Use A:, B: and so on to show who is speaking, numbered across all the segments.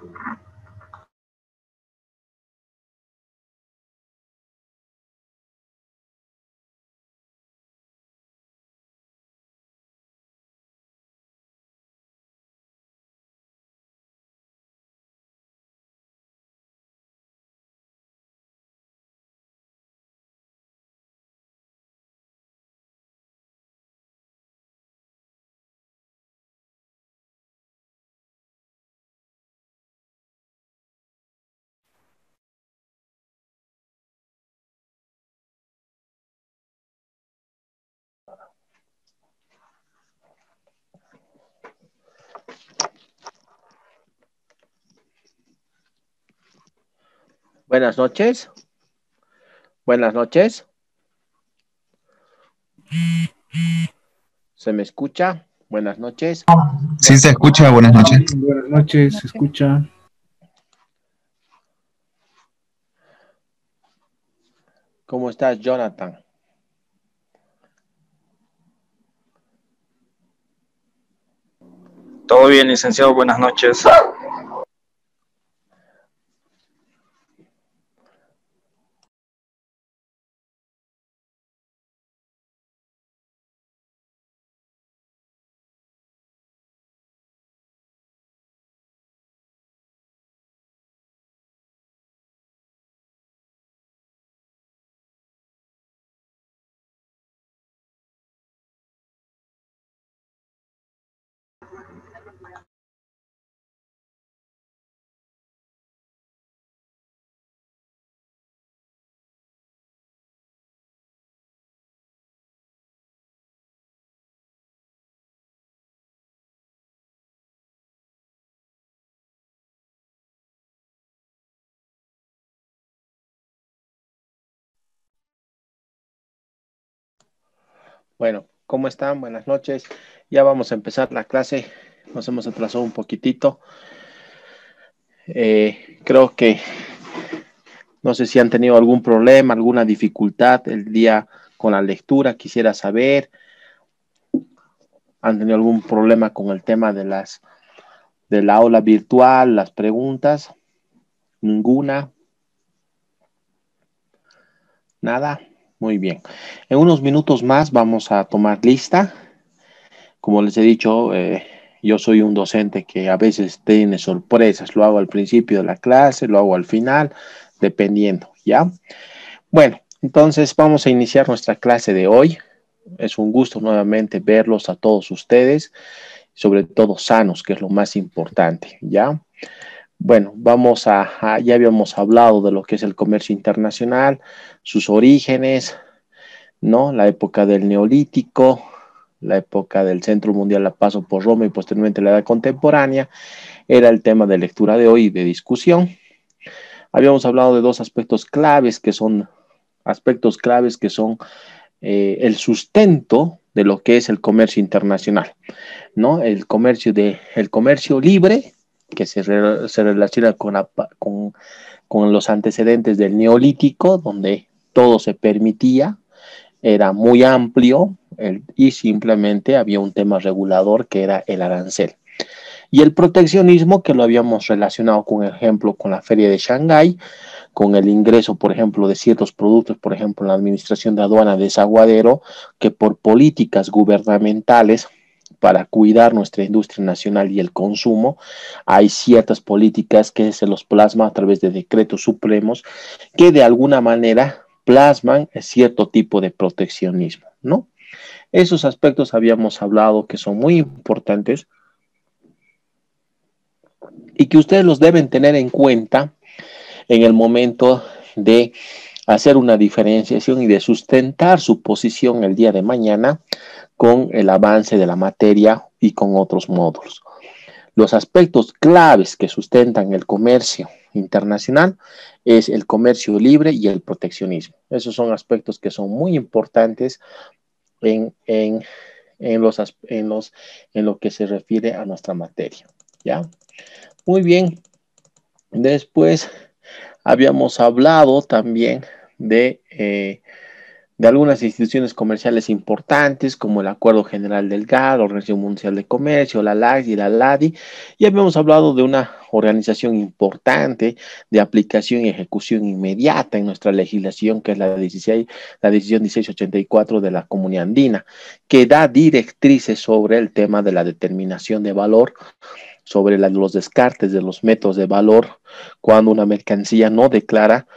A: Thank you. Buenas noches. Buenas noches. ¿Se me escucha? Buenas noches. Sí, se escucha. Buenas noches. Buenas noches, se escucha. ¿Cómo estás, Jonathan?
B: Todo bien, licenciado. Buenas noches.
A: Bueno, ¿cómo están? Buenas noches. Ya vamos a empezar la clase. Nos hemos atrasado un poquitito. Eh, creo que no sé si han tenido algún problema, alguna dificultad el día con la lectura. Quisiera saber. ¿Han tenido algún problema con el tema de las de la aula virtual, las preguntas? Ninguna. Nada. Muy bien. En unos minutos más vamos a tomar lista. Como les he dicho, eh, yo soy un docente que a veces tiene sorpresas. Lo hago al principio de la clase, lo hago al final, dependiendo, ¿ya? Bueno, entonces vamos a iniciar nuestra clase de hoy. Es un gusto nuevamente verlos a todos ustedes, sobre todo sanos, que es lo más importante, ¿ya? Bueno, vamos a, ya habíamos hablado de lo que es el comercio internacional, sus orígenes, ¿no? La época del Neolítico, la época del Centro Mundial La Paso por Roma y posteriormente la Edad Contemporánea, era el tema de lectura de hoy de discusión. Habíamos hablado de dos aspectos claves que son aspectos claves que son eh, el sustento de lo que es el comercio internacional, ¿no? El comercio de el comercio libre que se, relaciona con, con, los antecedentes del neolítico, donde todo se permitía, era muy amplio y simplemente había un tema regulador que era el arancel. Y el proteccionismo, que lo habíamos relacionado con ejemplo con la feria de Shanghái, con el ingreso, por ejemplo, de ciertos productos, por ejemplo, la administración de aduana de Zaguadero, que por políticas gubernamentales para cuidar nuestra industria nacional y el consumo, hay ciertas políticas que se los plasma a través de decretos supremos que de alguna manera plasman cierto tipo de proteccionismo, ¿no? Esos aspectos habíamos hablado que son muy importantes y que ustedes los deben tener en cuenta en el momento de hacer una diferenciación y de sustentar su posición el día de mañana con el avance de la materia y con otros módulos. Los aspectos claves que sustentan el comercio internacional es el comercio libre y el proteccionismo. Esos son aspectos que son muy importantes en, los, en lo que se refiere a nuestra materia. ¿ya? Muy bien. Después habíamos hablado también de eh, de algunas instituciones comerciales importantes como el Acuerdo General del la Organización Mundial de Comercio, la LAG y la LADI. y habíamos hablado de una organización importante de aplicación y ejecución inmediata en nuestra legislación, que es la, 16, la decisión 1684 de la Comunidad Andina, que da directrices sobre el tema de la determinación de valor sobre los descartes de los métodos de valor cuando una mercancía no declara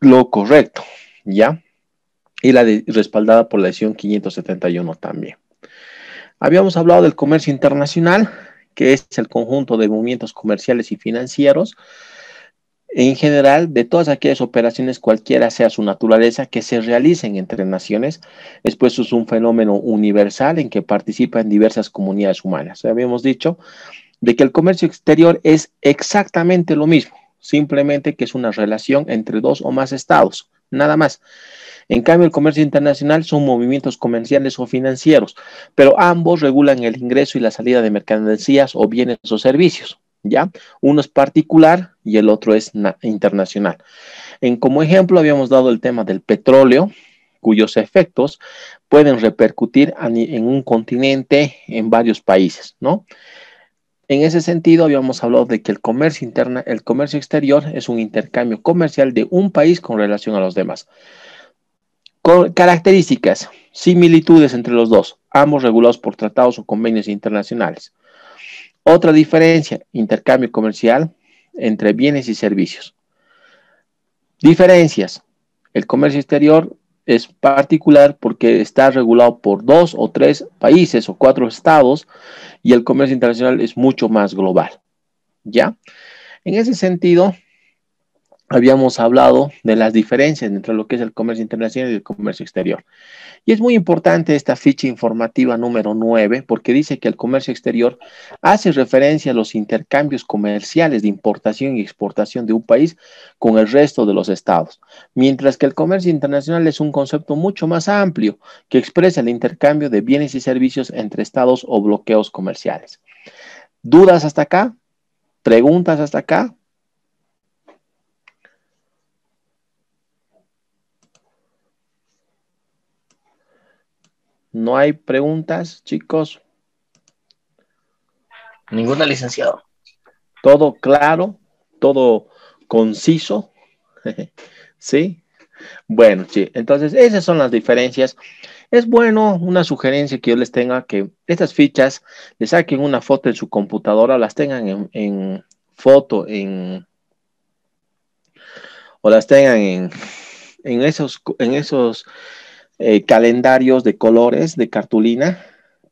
A: lo correcto, ¿ya? y la respaldada por la Decisión 571 también. Habíamos hablado del comercio internacional, que es el conjunto de movimientos comerciales y financieros, en general, de todas aquellas operaciones, cualquiera sea su naturaleza, que se realicen entre naciones, es pues un fenómeno universal en que participan diversas comunidades humanas. Habíamos dicho de que el comercio exterior es exactamente lo mismo, simplemente que es una relación entre dos o más estados, nada más. En cambio, el comercio internacional son movimientos comerciales o financieros, pero ambos regulan el ingreso y la salida de mercancías o bienes o servicios. ¿Ya? Uno es particular y el otro es internacional. En, como ejemplo, habíamos dado el tema del petróleo, cuyos efectos pueden repercutir en un continente, en varios países, ¿no? En ese sentido, habíamos hablado de que el comercio interna, el comercio exterior es un intercambio comercial de un país con relación a los demás. características, similitudes entre los dos, ambos regulados por tratados o convenios internacionales. Otra diferencia, intercambio comercial entre bienes y servicios. Diferencias. El comercio exterior es particular porque está regulado por dos o tres países o cuatro estados y el comercio internacional es mucho más global. ¿Ya? En ese sentido, habíamos hablado de las diferencias entre lo que es el comercio internacional y el comercio exterior. Y es muy importante esta ficha informativa número 9 porque dice que el comercio exterior hace referencia a los intercambios comerciales de importación y exportación de un país con el resto de los estados, mientras que el comercio internacional es un concepto mucho más amplio que expresa el intercambio de bienes y servicios entre estados o bloqueos comerciales. ¿Dudas hasta acá? ¿Preguntas hasta acá? No hay preguntas, chicos. Ninguna, licenciado. Todo claro, todo conciso. ¿Sí? Bueno, sí. Entonces, esas son las diferencias. Es bueno una sugerencia que yo les tenga que estas fichas le saquen una foto en su computadora, las tengan en, foto, en o las tengan en, en esos, en esos eh, calendarios de colores de cartulina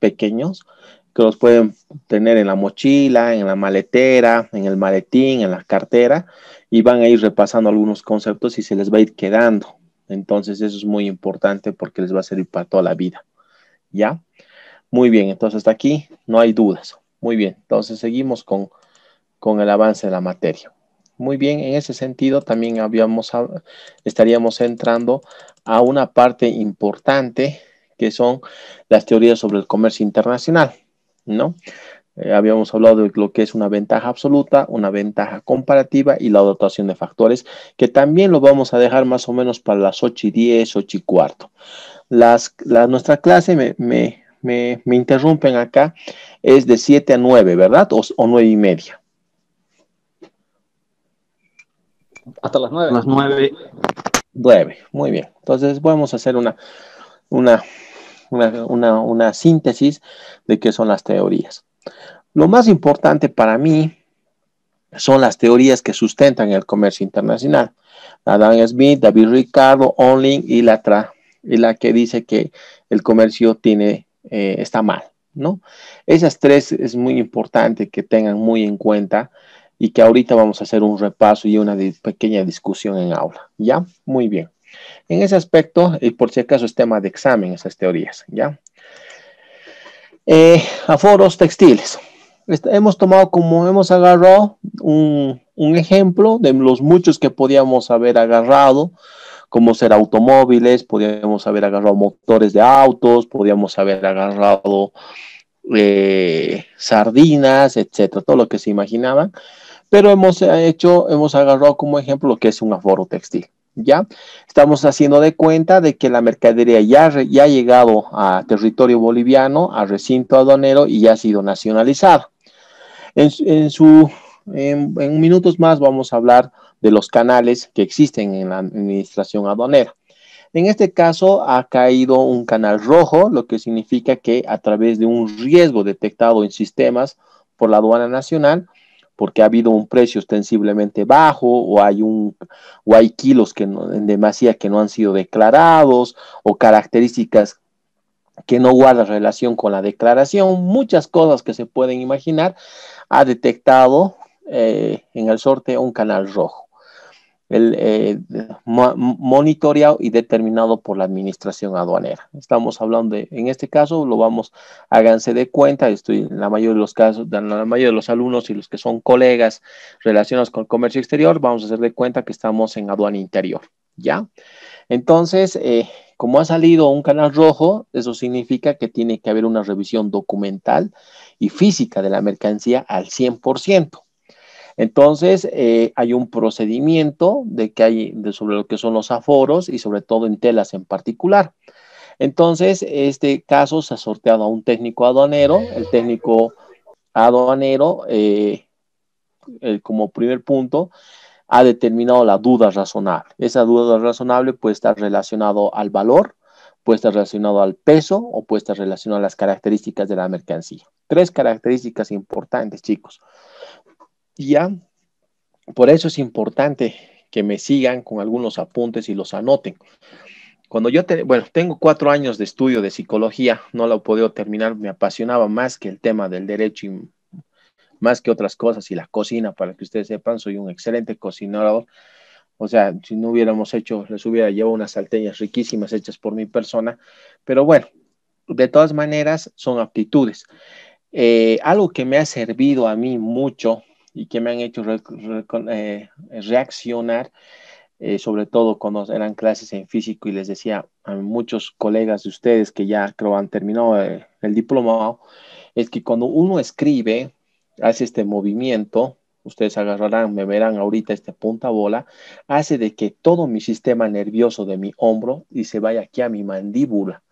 A: pequeños que los pueden tener en la mochila, en la maletera, en el maletín, en la cartera y van a ir repasando algunos conceptos y se les va a ir quedando. Entonces eso es muy importante porque les va a servir para toda la vida. ¿Ya? Muy bien, entonces hasta aquí no hay dudas. Muy bien, entonces seguimos con el avance de la materia. Muy bien, en ese sentido también habíamos, ah, estaríamos entrando a una parte importante que son las teorías sobre el comercio internacional, ¿no? Eh, habíamos hablado de lo que es una ventaja absoluta, una ventaja comparativa y la dotación de factores, que también lo vamos a dejar más o menos para las 8 y 10, 8 y cuarto. Las, nuestra clase me, interrumpen acá, es de 7 a 9, ¿verdad? O, o 9 y media. Hasta las nueve Las 9. Muy bien. Entonces vamos a hacer una, una, síntesis de qué son las teorías. Lo más importante para mí son las teorías que sustentan el comercio internacional. Adam Smith, David Ricardo, Only y la, y la que dice que el comercio tiene, eh, está mal. ¿no? Esas tres es muy importante que tengan muy en cuenta y que ahorita vamos a hacer un repaso y una pequeña discusión en aula. ¿Ya? Muy bien. En ese aspecto, y por si acaso es tema de examen, esas teorías, ¿ya? Eh, aforos textiles. hemos tomado como hemos agarrado un, ejemplo de los muchos que podíamos haber agarrado, como ser automóviles, podíamos haber agarrado motores de autos, podíamos haber agarrado eh, sardinas, etcétera, todo lo que se imaginaban pero hemos eh, hecho, hemos agarrado como ejemplo lo que es un aforo textil. ¿Ya? Estamos haciendo de cuenta de que la mercadería ya, ya ha llegado a territorio boliviano, a recinto aduanero y ya ha sido nacionalizada. En, en, en, minutos más vamos a hablar de los canales que existen en la administración aduanera. En este caso ha caído un canal rojo, lo que significa que a través de un riesgo detectado en sistemas por la aduana nacional, porque ha habido un precio ostensiblemente bajo o hay un o hay kilos que en demasía que no han sido declarados o características que no guardan relación con la declaración, muchas cosas que se pueden imaginar, ha detectado eh, en el sorteo un canal rojo el, eh, monitoreado y determinado por la administración aduanera. Estamos hablando de, en este caso, lo vamos, háganse de cuenta, estoy en la mayoría de los casos, la mayoría de los alumnos y los que son colegas relacionados con comercio exterior, vamos a hacer de cuenta que estamos en aduana interior, ¿ya? Entonces, eh, como ha salido un canal rojo, eso significa que tiene que haber una revisión documental y física de la mercancía al 100%. Entonces, eh, hay un procedimiento de que hay sobre lo que son los aforos y sobre todo en telas en particular. Entonces, este caso se ha sorteado a un técnico aduanero. El técnico aduanero, eh, como primer punto, ha determinado la duda razonable. Esa duda razonable puede estar relacionado al valor, puede estar relacionado al peso o puede estar relacionado a las características de la mercancía. Tres características importantes, chicos. Ya, por eso es importante que me sigan con algunos apuntes y los anoten. Cuando yo, bueno, tengo cuatro años de estudio de psicología, no lo he podido terminar, me apasionaba más que el tema del derecho y más que otras cosas y la cocina, para que ustedes sepan, soy un excelente cocinador. O sea, si no hubiéramos hecho, les hubiera llevado unas salteñas riquísimas hechas por mi persona. Pero bueno, de todas maneras, son aptitudes. Eh, algo que me ha servido a mí mucho y que me han hecho eh, reaccionar, eh, sobre todo cuando eran clases en físico y les decía a muchos colegas de ustedes que ya creo han terminado eh, el, diploma, diplomado, es que cuando uno escribe, hace este movimiento, ustedes agarrarán, me verán ahorita este punta bola, hace de que todo mi sistema nervioso de mi hombro y se vaya aquí a mi mandíbula.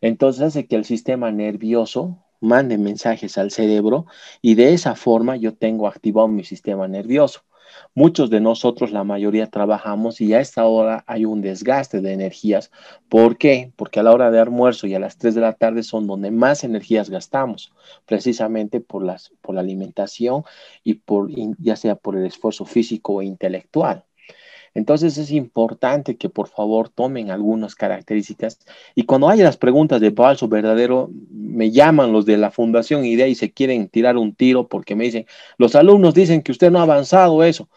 A: Entonces hace que el sistema nervioso mande mensajes al cerebro y de esa forma yo tengo activado mi sistema nervioso. Muchos de nosotros, la mayoría, trabajamos y a esta hora hay un desgaste de energías. ¿Por qué? Porque a la hora de almuerzo y a las 3 de la tarde son donde más energías gastamos, precisamente por, las, por la alimentación y por, ya sea por el esfuerzo físico o e intelectual. Entonces es importante que por favor tomen algunas características y cuando haya las preguntas de falso, verdadero, me llaman los de la Fundación Idea y se quieren tirar un tiro porque me dicen, los alumnos dicen que usted no ha avanzado eso.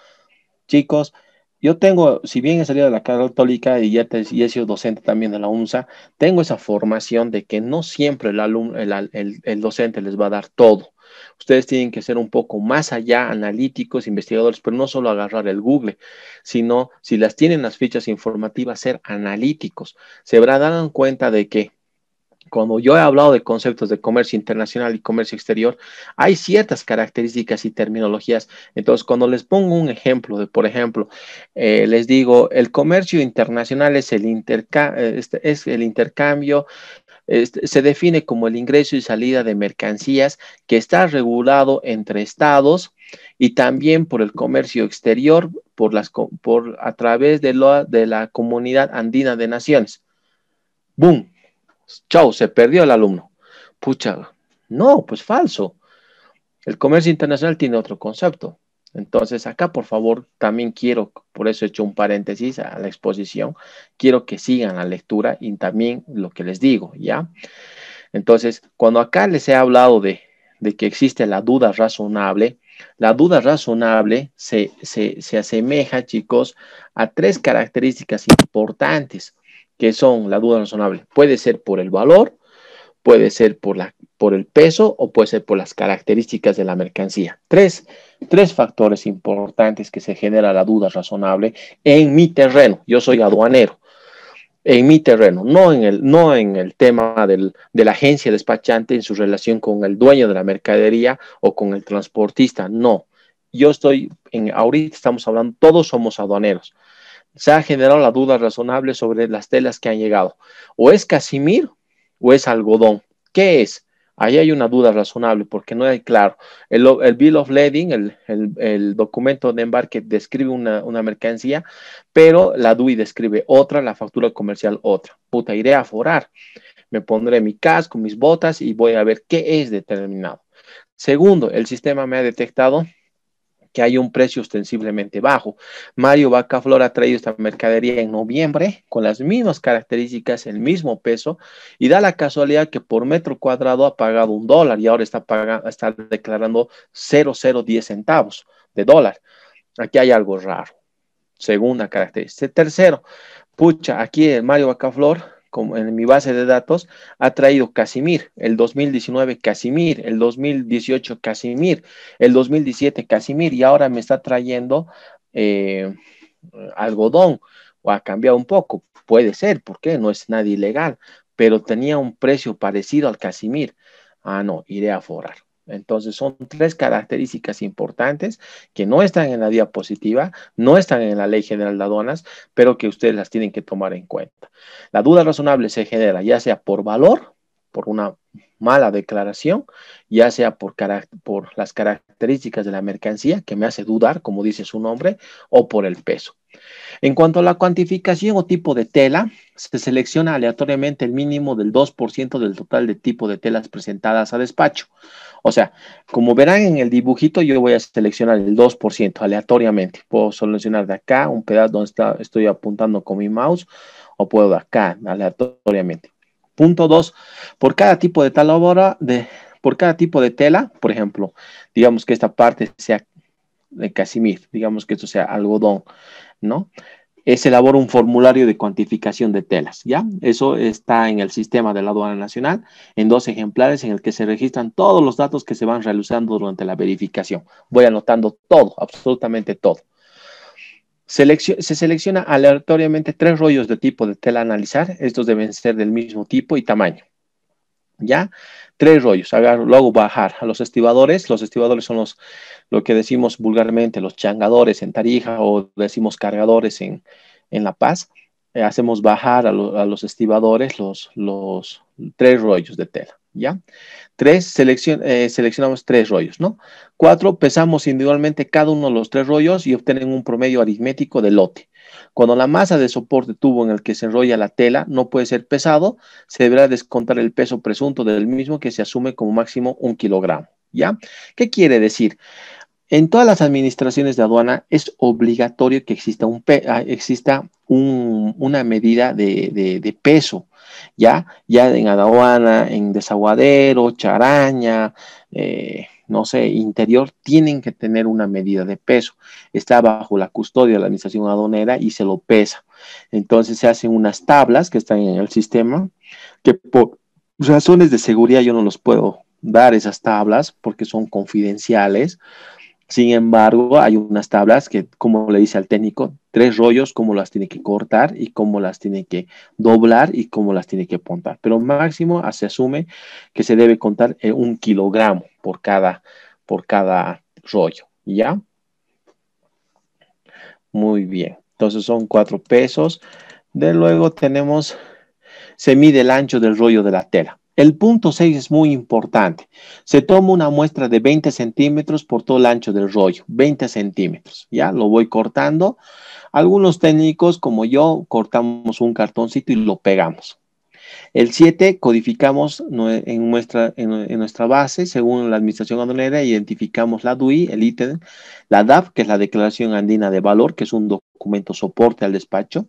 A: Chicos, yo tengo, si bien he salido de la católica y ya, he sido docente también de la UNSA, tengo esa formación de que no siempre el, el, el docente les va a dar todo Ustedes tienen que ser un poco más allá, analíticos, investigadores, pero no solo agarrar el Google, sino si las tienen las fichas informativas, ser analíticos. Se darán cuenta de que cuando yo he hablado de conceptos de comercio internacional y comercio exterior, hay ciertas características y terminologías. Entonces, cuando les pongo un ejemplo de, por ejemplo, eh, les digo, el comercio internacional es el eh, este, intercambio este, se define como el ingreso y salida de mercancías que está regulado entre estados y también por el comercio exterior por las, por, a través de, lo, de la comunidad andina de naciones. ¡Bum! Chao, se perdió el alumno. Pucha, no, pues falso. El comercio internacional tiene otro concepto. Entonces, acá, por favor, también quiero, por eso he hecho un paréntesis a la exposición, quiero que sigan la lectura y también lo que les digo, ¿ya? Entonces, cuando acá les he hablado de, que existe la duda razonable, la duda razonable se, se asemeja, chicos, a tres características importantes que son la duda razonable. Puede ser por el valor, puede ser por la, por el peso o puede ser por las características de la mercancía. Tres, factores importantes que se genera la duda razonable en mi terreno. Yo soy aduanero. En mi terreno, no en el, no en el tema de la agencia despachante en su relación con el dueño de la mercadería o con el transportista, no. Yo estoy, en, ahorita estamos hablando, todos somos aduaneros se ha generado la duda razonable sobre las telas que han llegado. O es casimir o es algodón. ¿Qué es? Ahí hay una duda razonable porque no hay, claro. El, Bill of Lading, el, documento de embarque, describe una, una, mercancía, pero la DUI describe otra, la factura comercial otra. Puta, iré a forar. Me pondré mi casco, mis botas y voy a ver qué es determinado. Segundo, el sistema me ha detectado que hay un precio ostensiblemente bajo. Mario Bacaflor ha traído esta mercadería en noviembre con las mismas características, el mismo peso, y da la casualidad que por metro cuadrado ha pagado un dólar y ahora está, está declarando 0,010 centavos de dólar. Aquí hay algo raro. Segunda característica. Tercero, pucha, aquí el Mario Bacaflor en mi base de datos, ha traído Casimir, el 2019 Casimir, el 2018 Casimir, el 2017 Casimir, y ahora me está trayendo eh, algodón, o ha cambiado un poco, puede ser, porque no es nadie ilegal, pero tenía un precio parecido al Casimir. Ah, no, iré a forrar. Entonces son tres características importantes que no están en la diapositiva, no están en la ley general de aduanas, pero que ustedes las tienen que tomar en cuenta. La duda razonable se genera ya sea por valor, por una mala declaración, ya sea por, por las características de la mercancía, que me hace dudar, como dice su nombre, o por el peso. En cuanto a la cuantificación o tipo de tela, se selecciona aleatoriamente el mínimo del 2% del total de tipo de telas presentadas a despacho. O sea, como verán en el dibujito, yo voy a seleccionar el 2% aleatoriamente. Puedo seleccionar de acá un pedazo donde estoy apuntando con mi mouse o puedo de acá aleatoriamente. Punto dos, por cada tipo de talabora, de, por cada tipo de tela, por ejemplo, digamos que esta parte sea de casimir, digamos que esto sea algodón, ¿no? Es elabora un formulario de cuantificación de telas, ¿ya? Eso está en el sistema de la aduana nacional, en dos ejemplares en el que se registran todos los datos que se van realizando durante la verificación. Voy anotando todo, absolutamente todo se selecciona aleatoriamente tres rollos de tipo de tela a analizar. Estos deben ser del mismo tipo y tamaño. ¿Ya? Tres rollos. luego bajar a los estibadores. Los estibadores son los, lo que decimos vulgarmente, los changadores en Tarija o decimos cargadores en, La Paz. Eh, hacemos bajar a, los estibadores los, los tres rollos de tela. ¿ya? Tres, eh, seleccionamos tres rollos, ¿no? Cuatro, pesamos individualmente cada uno de los tres rollos y obtienen un promedio aritmético de lote. Cuando la masa de soporte tubo en el que se enrolla la tela no puede ser pesado, se deberá descontar el peso presunto del mismo que se asume como máximo un kilogramo, ¿ya? ¿Qué quiere decir? En todas las administraciones de aduana es obligatorio que exista, un ah, exista una medida de peso ¿ya? Ya en Adahuana, en Desaguadero, Charaña, eh, no sé, interior, tienen que tener una medida de peso. Está bajo la custodia de la administración aduanera y se lo pesa. Entonces se hacen unas tablas que están en el sistema, que por razones de seguridad yo no los puedo dar esas tablas porque son confidenciales. Sin embargo, hay unas tablas que, como le dice al técnico, tres rollos, cómo las tiene que cortar y cómo las tiene que doblar y cómo las tiene que apuntar. Pero máximo ah, se asume que se debe contar eh, un kilogramo por cada, por cada rollo, ¿ya? Muy bien, entonces son cuatro pesos. De luego tenemos, se mide el ancho del rollo de la tela. El punto 6 es muy importante. Se toma una muestra de 20 centímetros por todo el ancho del rollo, 20 centímetros. Ya lo voy cortando algunos técnicos como yo cortamos un cartoncito y lo pegamos. El 7, codificamos en nuestra, en, nuestra, base, según la Administración Aduanera, identificamos la DUI, el ítem, la DAF, que es la Declaración Andina de Valor, que es un documento soporte al despacho,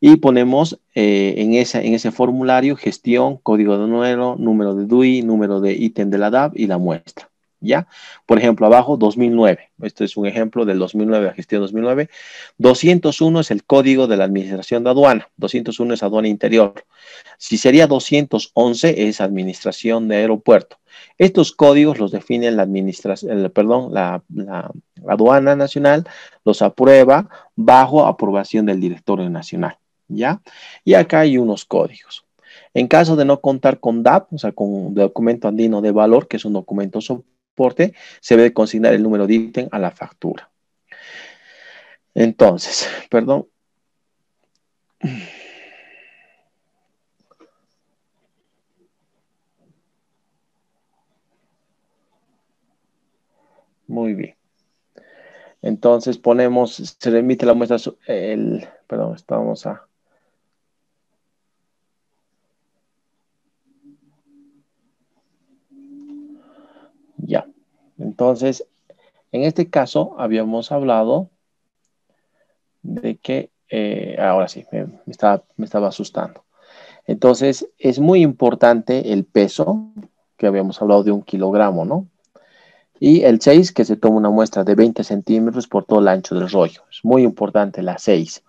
A: y ponemos eh, en, en ese formulario gestión, código de número, número de DUI, número de ítem de la DAF y la muestra. ¿ya? Por ejemplo, abajo 2009. Este es un ejemplo del 2009, la gestión 2009. 201 es el código de la administración de aduana. 201 es aduana interior. Si sería 211 es administración de aeropuerto. Estos códigos los define la administración, perdón, la, aduana nacional, los aprueba bajo aprobación del directorio nacional, ¿ya? Y acá hay unos códigos. En caso de no contar con DAP, o sea, con documento andino de valor, que es un documento se debe consignar el número de ítem a la factura. Entonces, perdón. Muy bien. Entonces ponemos, se emite la muestra, el, perdón, estamos a, Entonces, en este caso habíamos hablado de que, eh, ahora sí, me, estaba, me estaba asustando. Entonces, es muy importante el peso, que habíamos hablado de un kilogramo, ¿no? Y el 6, que se toma una muestra de 20 centímetros por todo el ancho del rollo. Es muy importante la 6.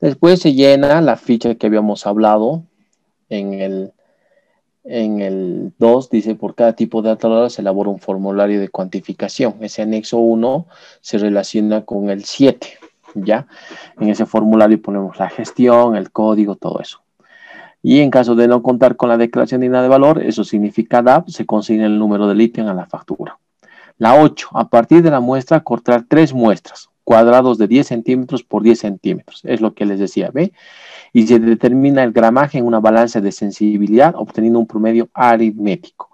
A: Después se llena la ficha que habíamos hablado en el, en el 2 dice, por cada tipo de ataloras, se elabora un formulario de cuantificación. Ese anexo 1 se relaciona con el 7, ¿ya? En ese formulario ponemos la gestión, el código, todo eso. Y en caso de no contar con la declaración digna de valor, eso significa DAP, se consigue el número de ítem a la factura. La 8, a partir de la muestra, cortar tres muestras cuadrados de 10 centímetros por 10 centímetros. Es lo que les decía, ¿ve? Y se determina el gramaje en una balanza de sensibilidad obteniendo un promedio aritmético.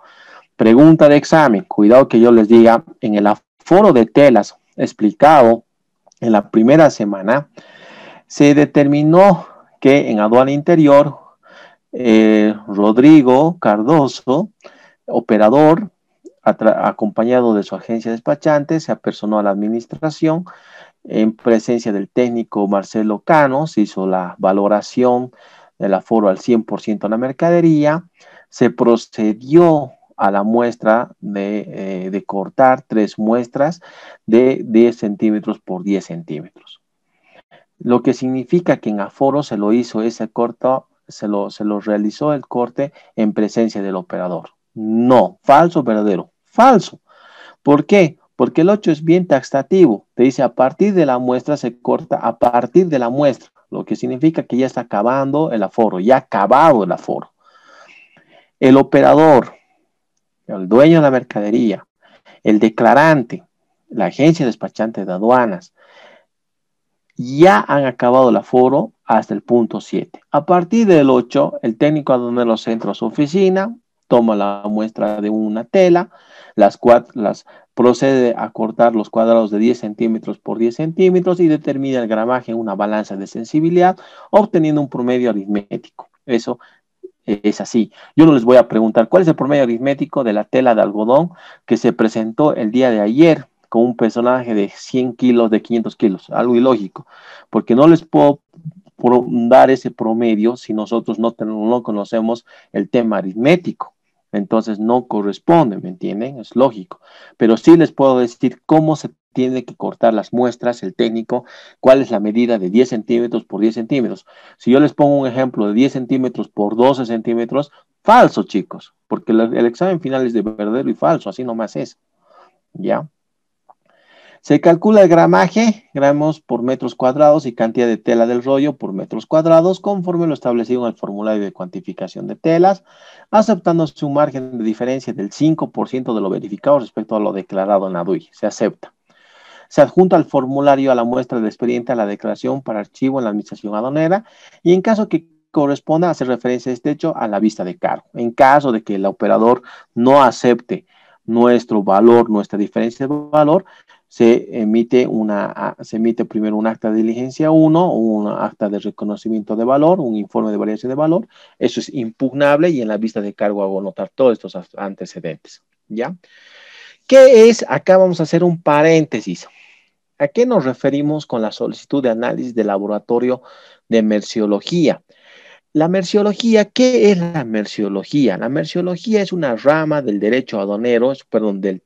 A: Pregunta de examen. Cuidado que yo les diga, en el aforo de telas explicado en la primera semana, se determinó que en aduana interior, eh, Rodrigo Cardoso, operador, acompañado de su agencia despachante, se apersonó a la administración en presencia del técnico Marcelo Cano se hizo la valoración del aforo al 100% a la mercadería. Se procedió a la muestra de, eh, cortar tres muestras de 10 centímetros por 10 centímetros. Lo que significa que en aforo se lo hizo ese corto, se lo, se lo realizó el corte en presencia del operador. No, falso, verdadero, falso. ¿Por qué? Porque el 8 es bien taxativo. Te dice a partir de la muestra se corta, a partir de la muestra, lo que significa que ya está acabando el aforo, ya acabado el aforo. El operador, el dueño de la mercadería, el declarante, la agencia despachante de aduanas, ya han acabado el aforo hasta el punto 7. A partir del 8, el técnico aduanero entra a su oficina, toma la muestra de una tela, las, cuatro, las, procede a cortar los cuadrados de 10 centímetros por 10 centímetros y determina el gramaje en una balanza de sensibilidad, obteniendo un promedio aritmético. Eso es así. Yo no les voy a preguntar cuál es el promedio aritmético de la tela de algodón que se presentó el día de ayer con un personaje de 100 kilos, de 500 kilos, algo ilógico, porque no les puedo dar ese promedio si nosotros no, no conocemos el tema aritmético. Entonces no corresponde, ¿me entienden? Es lógico. Pero sí les puedo decir cómo se tiene que cortar las muestras, el técnico, cuál es la medida de 10 centímetros por 10 centímetros. Si yo les pongo un ejemplo de 10 centímetros por 12 centímetros, falso, chicos, porque el, el examen final es de verdadero y falso, así nomás es. ¿Ya? Se calcula el gramaje, gramos por metros cuadrados y cantidad de tela del rollo por metros cuadrados, conforme lo establecido en el formulario de cuantificación de telas, aceptando su margen de diferencia del 5% de lo verificado respecto a lo declarado en la DUI. Se acepta. Se adjunta al formulario a la muestra de expediente a la declaración para archivo en la administración aduanera y en caso que corresponda hacer referencia a este hecho a la vista de cargo. En caso de que el operador no acepte nuestro valor, nuestra diferencia de valor, se emite, una, ah, se emite primero un acta de diligencia 1, un acta de reconocimiento de valor, un informe de variación de valor. Eso es impugnable y en la vista de cargo hago notar todos estos antecedentes. ¿Ya? ¿Qué es? Acá vamos a hacer un paréntesis. ¿A qué nos referimos con la solicitud de análisis de laboratorio de merciología? La merciología, ¿qué es la merciología? La merciología es una rama del derecho aduanero, perdón, del,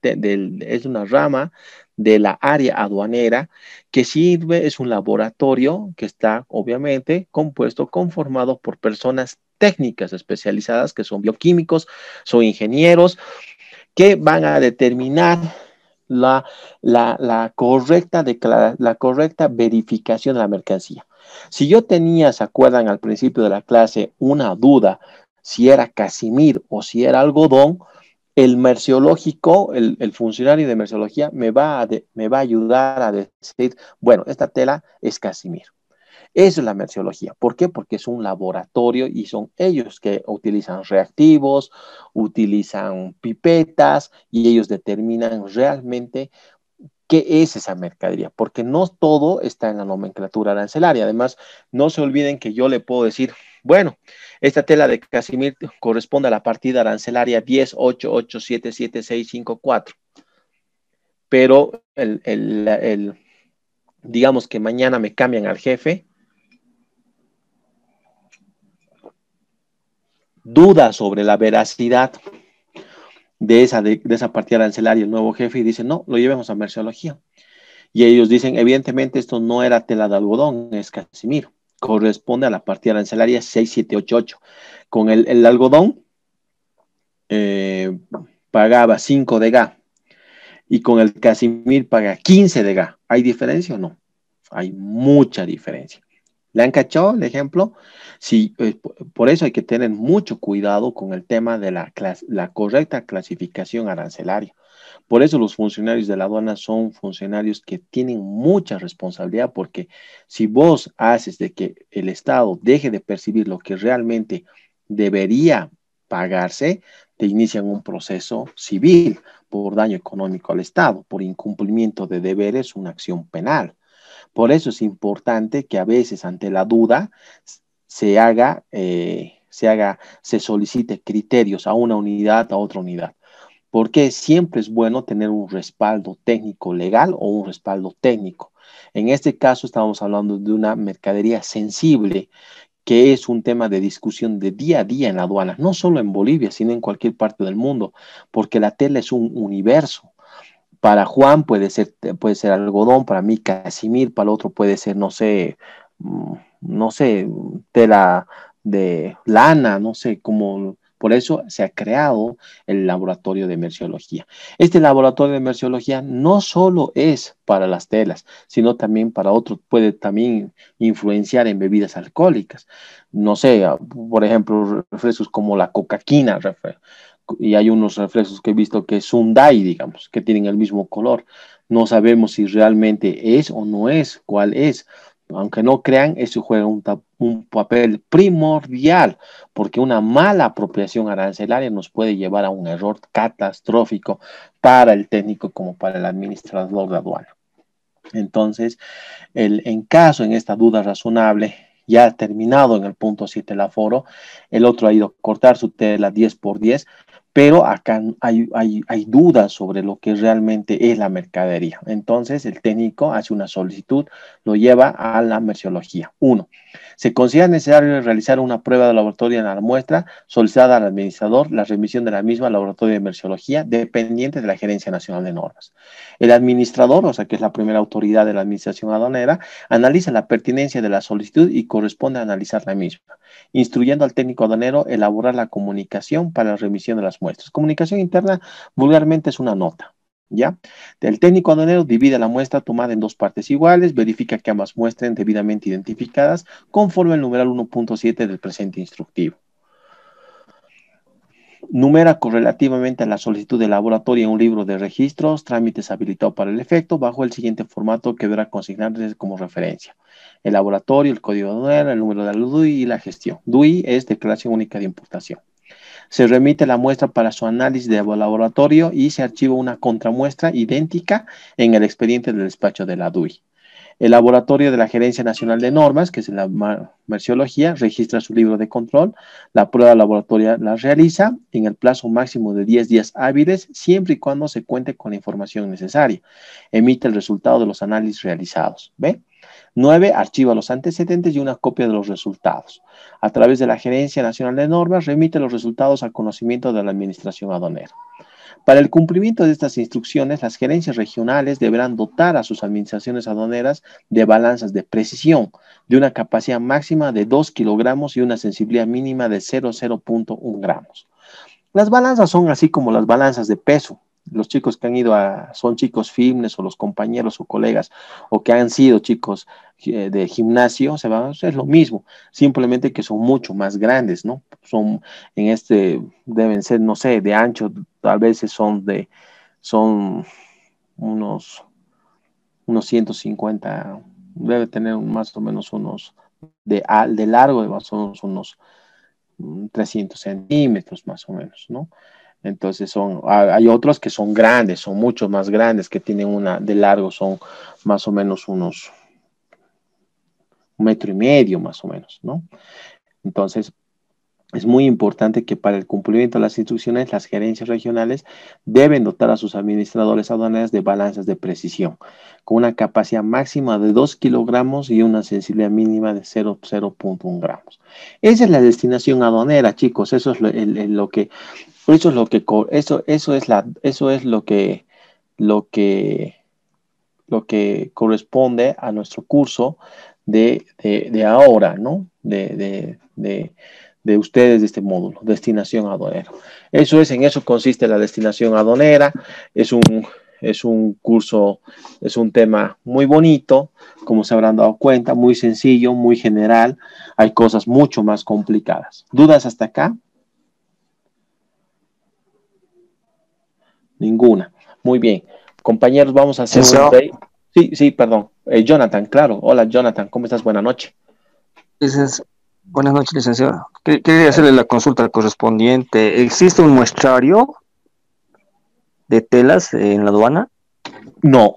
A: es una rama de la área aduanera, que sirve, es un laboratorio que está obviamente compuesto, conformado por personas técnicas especializadas que son bioquímicos, son ingenieros, que van a determinar la, la, la correcta, la correcta verificación de la mercancía. Si yo tenía, ¿se acuerdan al principio de la clase, una duda si era casimir o si era algodón, el merciológico, el, funcionario de merciología, me va, a me va a ayudar a decir, bueno, esta tela es Casimir. Eso es la merciología. ¿Por qué? Porque es un laboratorio y son ellos que utilizan reactivos, utilizan pipetas y ellos determinan realmente qué es esa mercadería, porque no todo está en la nomenclatura arancelaria. Además, no se olviden que yo le puedo decir, bueno, esta tela de Casimir corresponde a la partida arancelaria 108877654. Pero el, el, el, digamos que mañana me cambian al jefe. Duda sobre la veracidad de esa, de, esa partida arancelaria el nuevo jefe y dice, no, lo llevemos a merceología. Y ellos dicen, evidentemente esto no era tela de algodón, es Casimiro corresponde a la partida arancelaria 6788. Con el, algodón eh, pagaba 5 de GA y con el Casimir paga 15 de GA. ¿Hay diferencia o no? Hay mucha diferencia. ¿Le han cachado el ejemplo? Sí, pues, por eso hay que tener mucho cuidado con el tema de la, la correcta clasificación arancelaria. Por eso los funcionarios de la aduana son funcionarios que tienen mucha responsabilidad, porque si vos haces de que el Estado deje de percibir lo que realmente debería pagarse, te inician un proceso civil por daño económico al Estado, por incumplimiento de deberes, una acción penal. Por eso es importante que a veces ante la duda se haga, eh, se haga, se solicite criterios a una unidad, a otra unidad porque siempre es bueno tener un respaldo técnico legal o un respaldo técnico. En este caso estamos hablando de una mercadería sensible que es un tema de discusión de día a día en la aduana, no solo en Bolivia, sino en cualquier parte del mundo, porque la tela es un universo. Para Juan puede ser, puede ser algodón, para mí casimir, para el otro puede ser, no sé, mm, no sé, tela de lana, no sé, como por eso se ha creado el laboratorio de merciología. Este laboratorio de merciología no solo es para las telas, sino también para otros, puede también influenciar en bebidas alcohólicas. No sé, ah, por ejemplo, refrescos como la cocaquina, y hay unos refrescos que he visto que es un dai, digamos, que tienen el mismo color. No sabemos si realmente es o no es, cuál es aunque no crean, eso juega un, papel primordial, porque una mala apropiación arancelaria nos puede llevar a un error catastrófico para el técnico como para el administrador de aduana. Entonces, el, en caso, en esta duda razonable, ya terminado en el punto 7 el aforo, el otro ha ido a cortar su tela 10 por 10 pero acá hay, dudas sobre lo que realmente es la mercadería. Entonces el técnico hace una solicitud, lo lleva a la merciología. Uno. Se considera necesario realizar una prueba de laboratorio en la muestra solicitada al administrador, la remisión de la misma al laboratorio de merciología dependiente de la Gerencia Nacional de Normas. El administrador, o sea que es la primera autoridad de la administración aduanera, analiza la pertinencia de la solicitud y corresponde a analizar la misma, instruyendo al técnico aduanero elaborar la comunicación para la remisión de las muestras. Comunicación interna vulgarmente es una nota ¿ya? El técnico aduanero divide la muestra tomada en dos partes iguales, verifica que ambas muestren debidamente identificadas conforme al numeral 1.7 del presente instructivo. Numera correlativamente a la solicitud de laboratorio en un libro de registros, trámites habilitados para el efecto, bajo el siguiente formato que deberá consignarse como referencia. El laboratorio, el código aduanero, el número de la DUI y la gestión. DUI es Declaración Única de Importación. Se remite la muestra para su análisis de laboratorio y se archiva una contramuestra idéntica en el expediente del despacho de la DUI. El laboratorio de la Gerencia Nacional de Normas, que es la Merciología, registra su libro de control. La prueba laboratoria la realiza en el plazo máximo de 10 días hábiles, siempre y cuando se cuente con la información necesaria. Emite el resultado de los análisis realizados. ¿Ve? 9. Archiva los antecedentes y una copia de los resultados. A través de la Gerencia Nacional de Normas, remite los resultados al conocimiento de la Administración Aduanera. Para el cumplimiento de estas instrucciones, las gerencias regionales deberán dotar a sus administraciones aduaneras de balanzas de precisión de una capacidad máxima de 2 kilogramos y una sensibilidad mínima de 0,0.1 gramos. Las balanzas son así como las balanzas de peso, los chicos que han ido a, son chicos fitness o los compañeros o colegas o que han sido chicos eh, de gimnasio, se van a hacer lo mismo, simplemente que son mucho más grandes, ¿no? Son en este, deben ser, no sé, de ancho, tal vez son de, son unos, unos 150, debe tener más o menos unos, de, de largo, de unos 300 mm, centímetros más o menos, ¿no? Entonces son, hay otros que son grandes, son mucho más grandes, que tienen una de largo, son más o menos unos metro y medio más o menos, ¿no? Entonces, es muy importante que para el cumplimiento de las instrucciones, las gerencias regionales deben dotar a sus administradores aduaneros de balanzas de precisión, con una capacidad máxima de 2 kilogramos y una sensibilidad mínima de 0.1 gramos. Esa es la destinación aduanera, chicos. Eso es lo, que, eso es lo que, eso, es la, eso es lo que, lo que, lo que corresponde a nuestro curso de, ahora, ¿no? de de ustedes de este módulo, destinación Adonera Eso es, en eso consiste la destinación Adonera es un, es un curso, es un tema muy bonito, como se habrán dado cuenta, muy sencillo, muy general, hay cosas mucho más complicadas. ¿Dudas hasta acá? Ninguna. Muy bien. Compañeros, vamos a hacer un Sí, sí, perdón. Eh, Jonathan, claro. Hola, Jonathan, ¿cómo estás? Buenas noches.
B: Buenas noches, licenciado,
A: Quería hacerle la consulta correspondiente. ¿Existe un muestrario de telas en la aduana? No,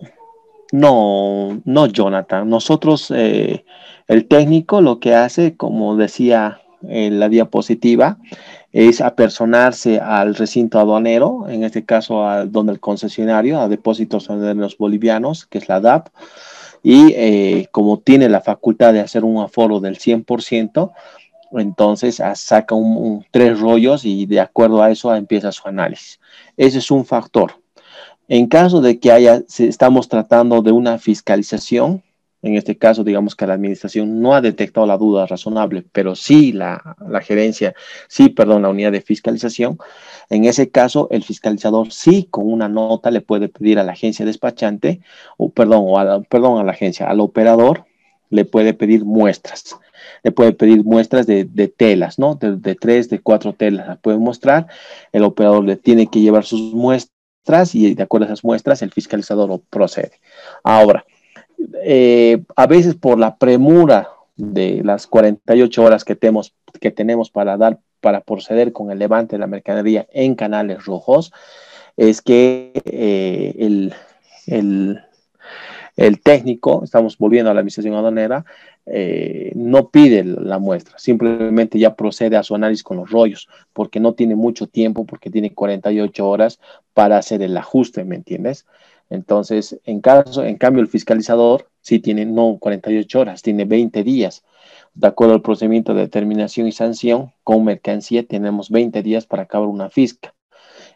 A: no, no, Jonathan. Nosotros, eh, el técnico lo que hace, como decía en eh, la diapositiva, es apersonarse al recinto aduanero, en este caso donde el concesionario, a depósitos de los bolivianos, que es la DAP, y eh, como tiene la facultad de hacer un aforo del 100%, entonces ah, saca tres rollos y de acuerdo a eso ah, empieza su análisis. Ese es un factor. En caso de que haya, si estamos tratando de una fiscalización, en este caso, digamos que la administración no ha detectado la duda razonable, pero sí la, la gerencia, sí, perdón, la unidad de fiscalización. En ese caso, el fiscalizador sí con una nota le puede pedir a la agencia despachante, o perdón, o perdón, a la agencia, al operador, le puede pedir muestras. Le puede pedir muestras de, telas, ¿no? De, tres, de cuatro telas las puede mostrar. El operador le tiene que llevar sus muestras y de acuerdo a esas muestras el fiscalizador procede. Ahora, eh, a veces por la premura de las 48 horas que tenemos, que tenemos para dar, para proceder con el levante de la mercadería en canales rojos, es que eh, el, técnico, estamos volviendo a la administración aduanera, eh, no pide la muestra, simplemente ya procede a su análisis con los rollos, porque no tiene mucho tiempo, porque tiene 48 horas para hacer el ajuste, ¿me entiendes? Entonces, en, en cambio, el fiscalizador sí tiene no 48 horas, tiene 20 días. De acuerdo al procedimiento de determinación y sanción, con mercancía tenemos 20 días para acabar una fisca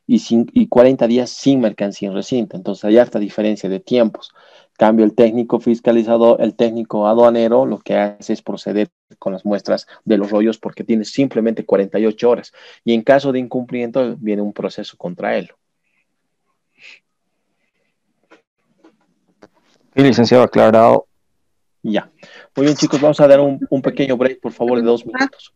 A: y, y 40 días sin mercancía en recinto. Entonces, hay harta diferencia de tiempos. cambio, el técnico fiscalizador, el técnico aduanero, lo que hace es proceder con las muestras de los rollos porque tiene simplemente 48 horas. Y en caso de incumplimiento, viene un proceso contra él. licenciado aclarado. Ya. Muy bien, chicos, vamos a dar un pequeño break, por favor, de dos minutos.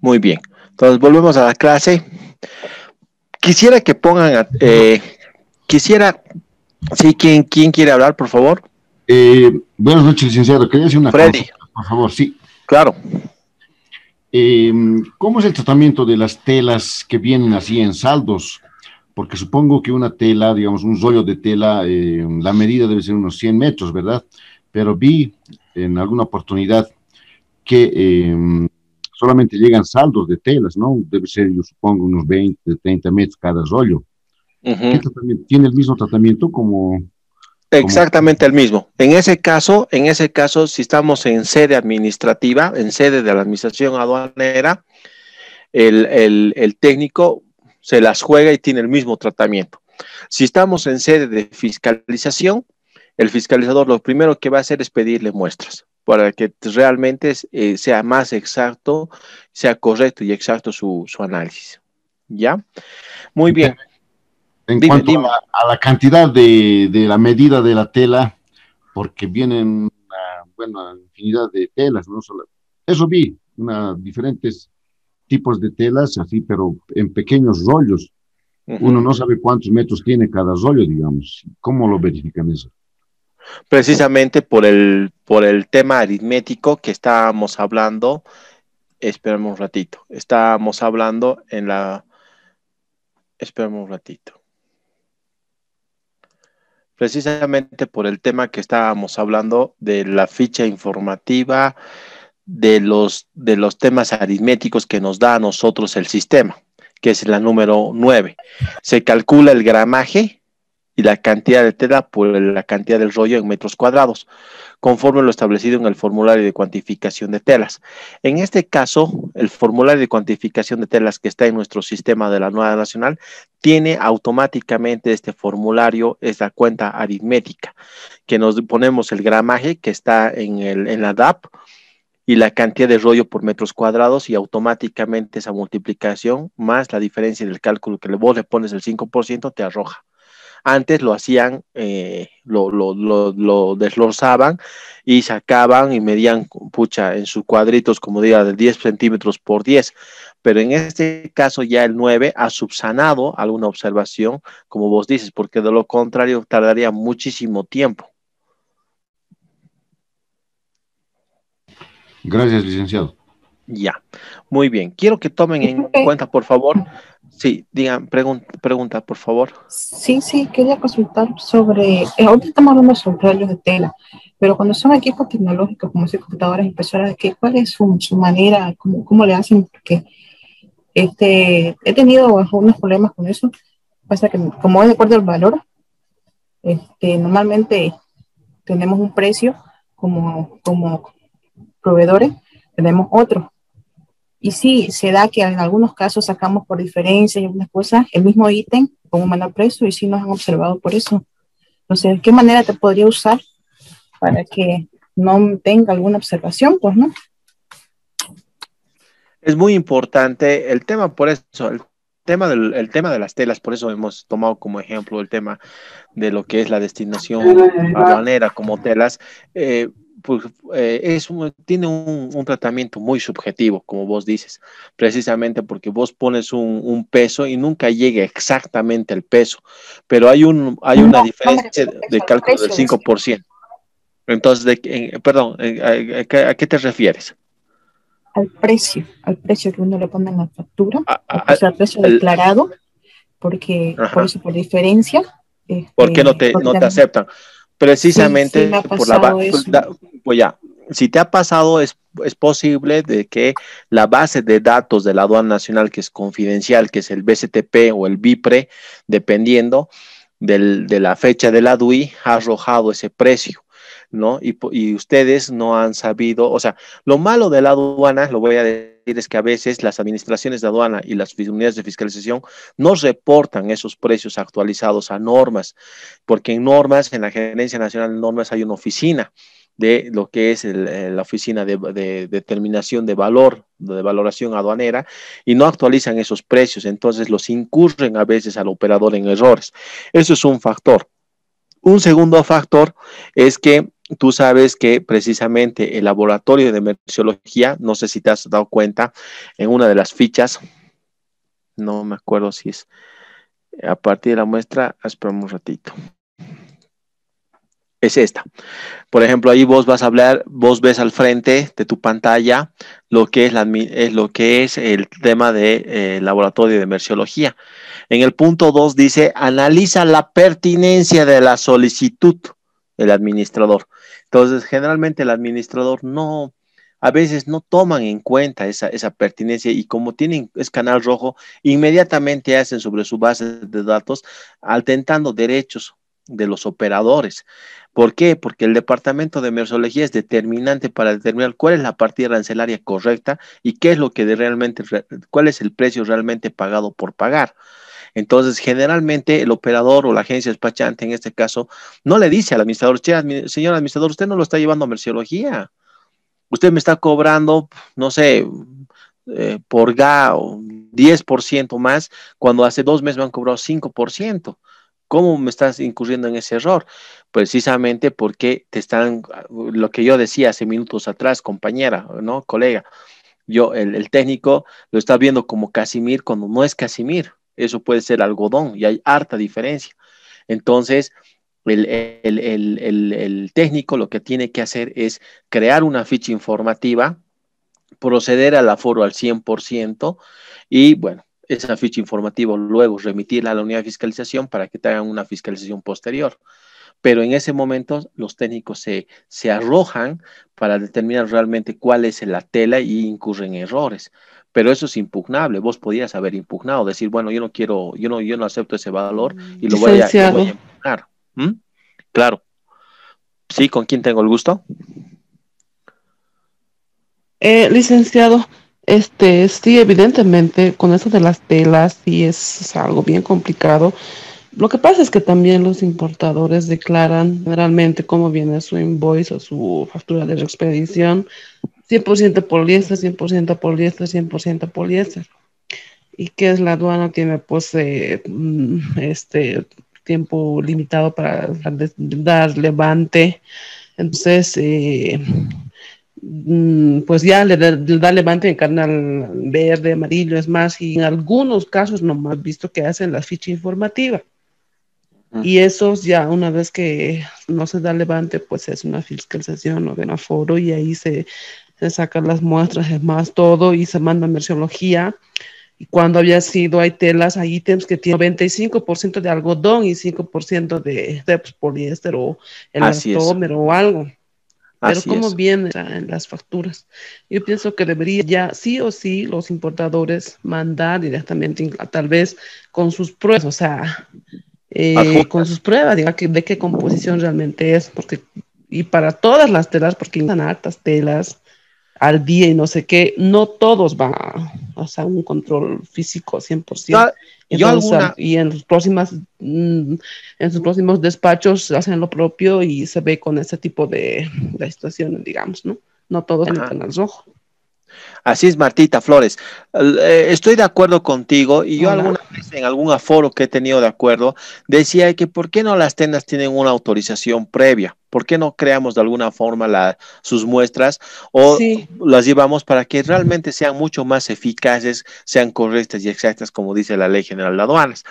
A: Muy bien. Entonces volvemos a la clase. Quisiera que pongan, eh, quisiera, sí, ¿quién, ¿quién quiere hablar, por favor? Eh, buenas noches, licenciado. Quería hacer una Freddy. por favor, sí. Claro. Em, ¿Cómo es el tratamiento de las telas que vienen así en saldos? Porque supongo que una
C: tela, digamos, un rollo de tela, eh, la medida debe ser unos 100 metros, ¿verdad? Pero vi en alguna oportunidad que em, solamente llegan saldos
A: de telas, ¿no? Debe ser, yo supongo, unos 20, 30 metros cada rollo. ¿Tiene el mismo tratamiento como, Exactamente el mismo. En ese caso, en ese caso, si estamos en sede administrativa, en sede de la administración aduanera, el, el, técnico se las juega y tiene el mismo tratamiento. Si estamos en sede de fiscalización, el fiscalizador lo primero que va a hacer es pedirle muestras para que realmente eh, sea más exacto, sea correcto y exacto su, su análisis. ¿Ya? Muy bien. En cuanto A, la, cantidad de, de, la medida de la tela, porque vienen, una bueno, infinidad de telas, no solo. Eso vi, una, diferentes tipos de telas, así, pero en pequeños rollos. Uno no sabe cuántos metros tiene cada rollo, digamos. ¿Cómo lo verifican eso? Precisamente por el, por el tema aritmético que estábamos hablando, esperamos un ratito, estábamos hablando en la, esperamos un ratito. Precisamente por el tema que estábamos hablando de la ficha informativa, de los, de los temas aritméticos que nos da a nosotros el sistema, que es la número 9. Se calcula el gramaje y la cantidad de tela por la cantidad del rollo en metros cuadrados, conforme lo establecido en el formulario de cuantificación de telas. En este caso, el formulario de cuantificación de telas que está en nuestro sistema de la nueva nacional tiene automáticamente este formulario, esta cuenta aritmética, que nos ponemos el gramaje que está en, el, la DAP y la cantidad de rollo por metros cuadrados y automáticamente esa multiplicación más la diferencia del cálculo que vos le pones el 5% te arroja. Antes lo hacían, eh, lo, lo, y sacaban y medían, pucha, en sus cuadritos, como diga, de 10 centímetros por 10. Pero en este caso ya el 9 ha subsanado alguna observación, como vos dices, porque de lo contrario tardaría muchísimo tiempo.
C: Gracias, licenciado.
A: Ya, muy bien. Quiero que tomen en cuenta, por favor. Sí, digan, pregunta, por favor. Sí,
C: sí, quería consultar sobre, eh, ahorita estamos hablando sobre rayos de tela, pero cuando son equipos tecnológicos, como si computadoras, impresoras, ¿qué, ¿cuál es su, manera, cómo, le hacen? Porque este, he tenido algunos problemas con eso. Pasa que como es de acuerdo al valor, este, normalmente tenemos un precio como, como proveedores, tenemos otro. Y sí, se da que en algunos casos sacamos por diferencia y algunas cosas el mismo ítem con un menor precio y sí nos han observado por eso. Entonces, ¿qué manera te podría usar para que no tenga alguna observación? Pues no.
A: Es muy importante el tema, por eso, el tema, del, tema de las telas, por eso hemos tomado como ejemplo el tema de lo que es la destinación ah, aduanera como telas. Eh, pues, eh, es tiene un, tratamiento muy subjetivo, como vos dices, precisamente porque vos pones un, peso y nunca llega exactamente el peso, pero hay, un, hay una diferencia de cálculo del 5%. Entonces, de, perdón, eh, ¿a, qué te refieres?
C: Al precio, al precio que uno le pone en la factura, o sea, precio declarado, porque por eso, por diferencia.
A: porque este, ¿Por qué no te, no te aceptan? precisamente por la, pues, ya, si te ha pasado es, es, posible de que la base de datos de la aduana nacional que es confidencial, que es el BCTP o el BIPRE, dependiendo del, de la fecha de la DUI, ha arrojado ese precio. ¿No? Y, y ustedes no han sabido, o sea, lo malo de la aduana, lo voy a decir es que a veces las administraciones de aduana y las unidades de fiscalización no reportan esos precios actualizados a normas, porque en normas, en la Gerencia Nacional de Normas hay una oficina de lo que es eh, la oficina de, de, determinación de valor, de valoración aduanera, y no actualizan esos precios, entonces los incurren a veces al operador en errores. Eso es un factor. Un segundo factor es que Tú sabes que precisamente el laboratorio de merciología, no sé si te has dado cuenta, en una de las fichas, no me acuerdo si es a partir de la muestra, ah, esperamos un ratito. Es esta. Por ejemplo, ahí vos vas a hablar, vos ves al frente de tu pantalla lo que es, eh, lo que es el tema del eh, laboratorio de merciología. En el punto 2 dice, analiza la pertinencia de la solicitud del administrador. Entonces, generalmente el administrador no, a veces no toman en cuenta esa, esa pertinencia y como tienen es canal rojo, inmediatamente hacen sobre su base de datos atentando derechos de los operadores. ¿Por qué? Porque el departamento de mersología es determinante para determinar cuál es la partida arancelaria correcta y qué es lo que de realmente, cuál es el precio realmente pagado por pagar. Entonces, generalmente el operador o la agencia despachante, en este caso, no le dice al administrador, señor administrador, usted no lo está llevando a merciología. Usted me está cobrando, no sé, eh, por GA o 10% más, cuando hace dos meses me han cobrado 5%. ¿Cómo me estás incurriendo en ese error? Precisamente porque te están, lo que yo decía hace minutos atrás, compañera, ¿no? Colega, yo, el técnico lo está viendo como Casimir cuando no es Casimir eso puede ser algodón y hay harta diferencia. Entonces, el, el, el, el, técnico lo que tiene que hacer es crear una ficha informativa, proceder al aforo al 100% y bueno, esa ficha informativa luego remitirla a la unidad de fiscalización para que tengan una fiscalización posterior. Pero en ese momento los técnicos se, se arrojan para determinar realmente cuál es la tela y incurren errores pero eso es impugnable. Vos podías haber impugnado, decir, bueno, yo no quiero, yo no, yo no acepto ese valor y lo voy a, impugnar. Claro. Sí, ¿con quién tengo el gusto?
C: Eh, licenciado, este, sí, evidentemente, con eso de las telas, sí es, es algo bien complicado. Lo que pasa es que también los importadores declaran generalmente cómo viene su invoice o su factura de expedición 100% poliéster, 100% poliéster, 100% poliéster. ¿Y qué es la aduana? Tiene pues eh, mm, este tiempo limitado para dar levante. Entonces, eh, mm, pues ya le da, levante en canal verde, amarillo, es más, y en algunos casos no más visto que hacen la ficha informativa. Ah. Y esos ya una vez que no se da levante, pues es una fiscalización o de un aforo y ahí se sacar las muestras, es más, todo y se manda merciología. Y cuando había sido, hay telas, hay ítems que tienen 95% de algodón y 5% de, poliéster o
A: el o algo. Pero Así cómo
C: en las facturas. Yo pienso que debería ya sí o sí los importadores mandar directamente, tal vez con sus pruebas, o sea, eh, con sus pruebas, diga que, de qué composición realmente es, porque y para todas las telas, porque están hartas telas, al día y no sé qué, no todos van a hacer un control físico 100%. Ah, y en, mm, en sus próximos despachos hacen lo propio y se ve con ese tipo de, situaciones, digamos, ¿no? No todos meten al rojo.
A: Así es, Martita Flores. Eh, estoy de acuerdo contigo y yo alguna vez en algún aforo que he tenido de acuerdo decía que por qué no las tenas tienen una autorización previa, por qué no creamos de alguna forma sus muestras o las llevamos para que realmente sean mucho más eficaces, sean correctas y exactas como dice la ley general de aduanas.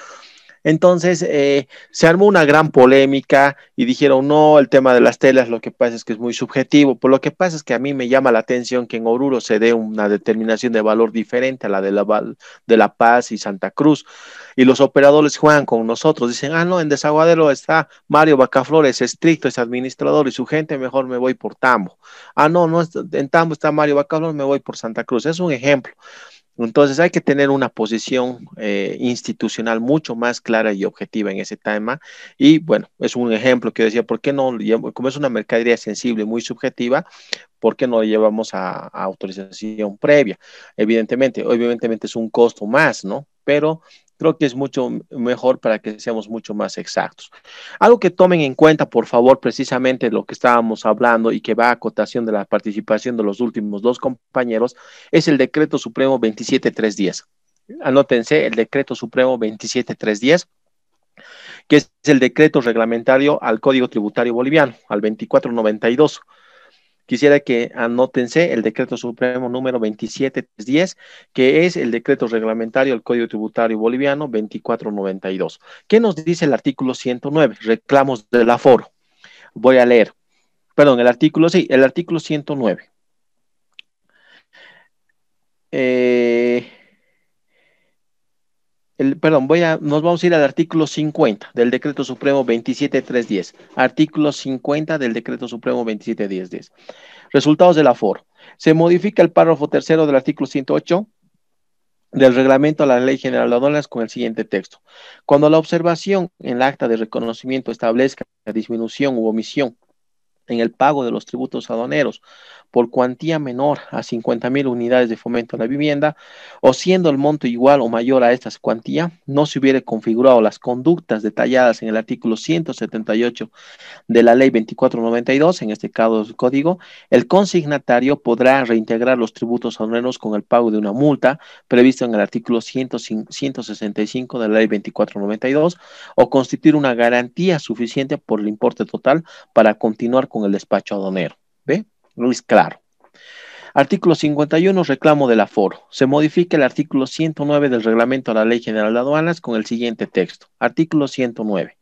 A: Entonces eh, se armó una gran polémica y dijeron, no, el tema de las telas lo que pasa es que es muy subjetivo, por lo que pasa es que a mí me llama la atención que en Oruro se dé una determinación de valor diferente a la de La, de la Paz y Santa Cruz. Y los operadores juegan con nosotros, dicen, ah, no, en Desaguadero está Mario es estricto, es administrador y su gente, mejor me voy por Tambo. Ah, no, no, en Tambo está Mario Bacaflor, me voy por Santa Cruz. Es un ejemplo. Entonces hay que tener una posición eh, institucional mucho más clara y objetiva en ese tema. Y bueno, es un ejemplo que decía, ¿por qué no? Como es una mercadería sensible, muy subjetiva, ¿por qué no llevamos a, autorización previa? Evidentemente, obviamente es un costo más, ¿no? Pero creo que es mucho mejor para que seamos mucho más exactos. Algo que tomen en cuenta, por favor, precisamente lo que estábamos hablando y que va a acotación de la participación de los últimos dos compañeros, es el decreto supremo 27310. Anótense el decreto supremo 27310 que es el decreto reglamentario al Código Tributario Boliviano, al 2492 quisiera que anótense el decreto supremo número 2710, que es el decreto reglamentario del Código Tributario Boliviano 2492. ¿Qué nos dice el artículo 109? Reclamos del aforo. Voy a leer. Perdón, el artículo, sí, el artículo 109. Eh, perdón, voy a, nos vamos a ir al artículo 50 del Decreto Supremo 27310. Artículo 50 del Decreto Supremo 271010. Resultados del aforo. Se modifica el párrafo tercero del artículo 108 del reglamento a la Ley General de Aduanas con el siguiente texto. Cuando la observación en el acta de reconocimiento establezca la disminución u omisión en el pago de los tributos aduaneros por cuantía menor a 50.000 unidades de fomento a la vivienda, o siendo el monto igual o mayor a esta cuantía, no se hubiera configurado las conductas detalladas en el artículo 178 de la ley 2492, en este caso del código, el consignatario podrá reintegrar los tributos aduaneros con el pago de una multa previsto en el artículo 165 de la ley 2492 o constituir una garantía suficiente por el importe total para continuar con el despacho aduanero. ¿Ve? Luis Claro. Artículo 51, reclamo del aforo. Se modifica el artículo 109 del reglamento a la Ley General de Aduanas con el siguiente texto. Artículo 109.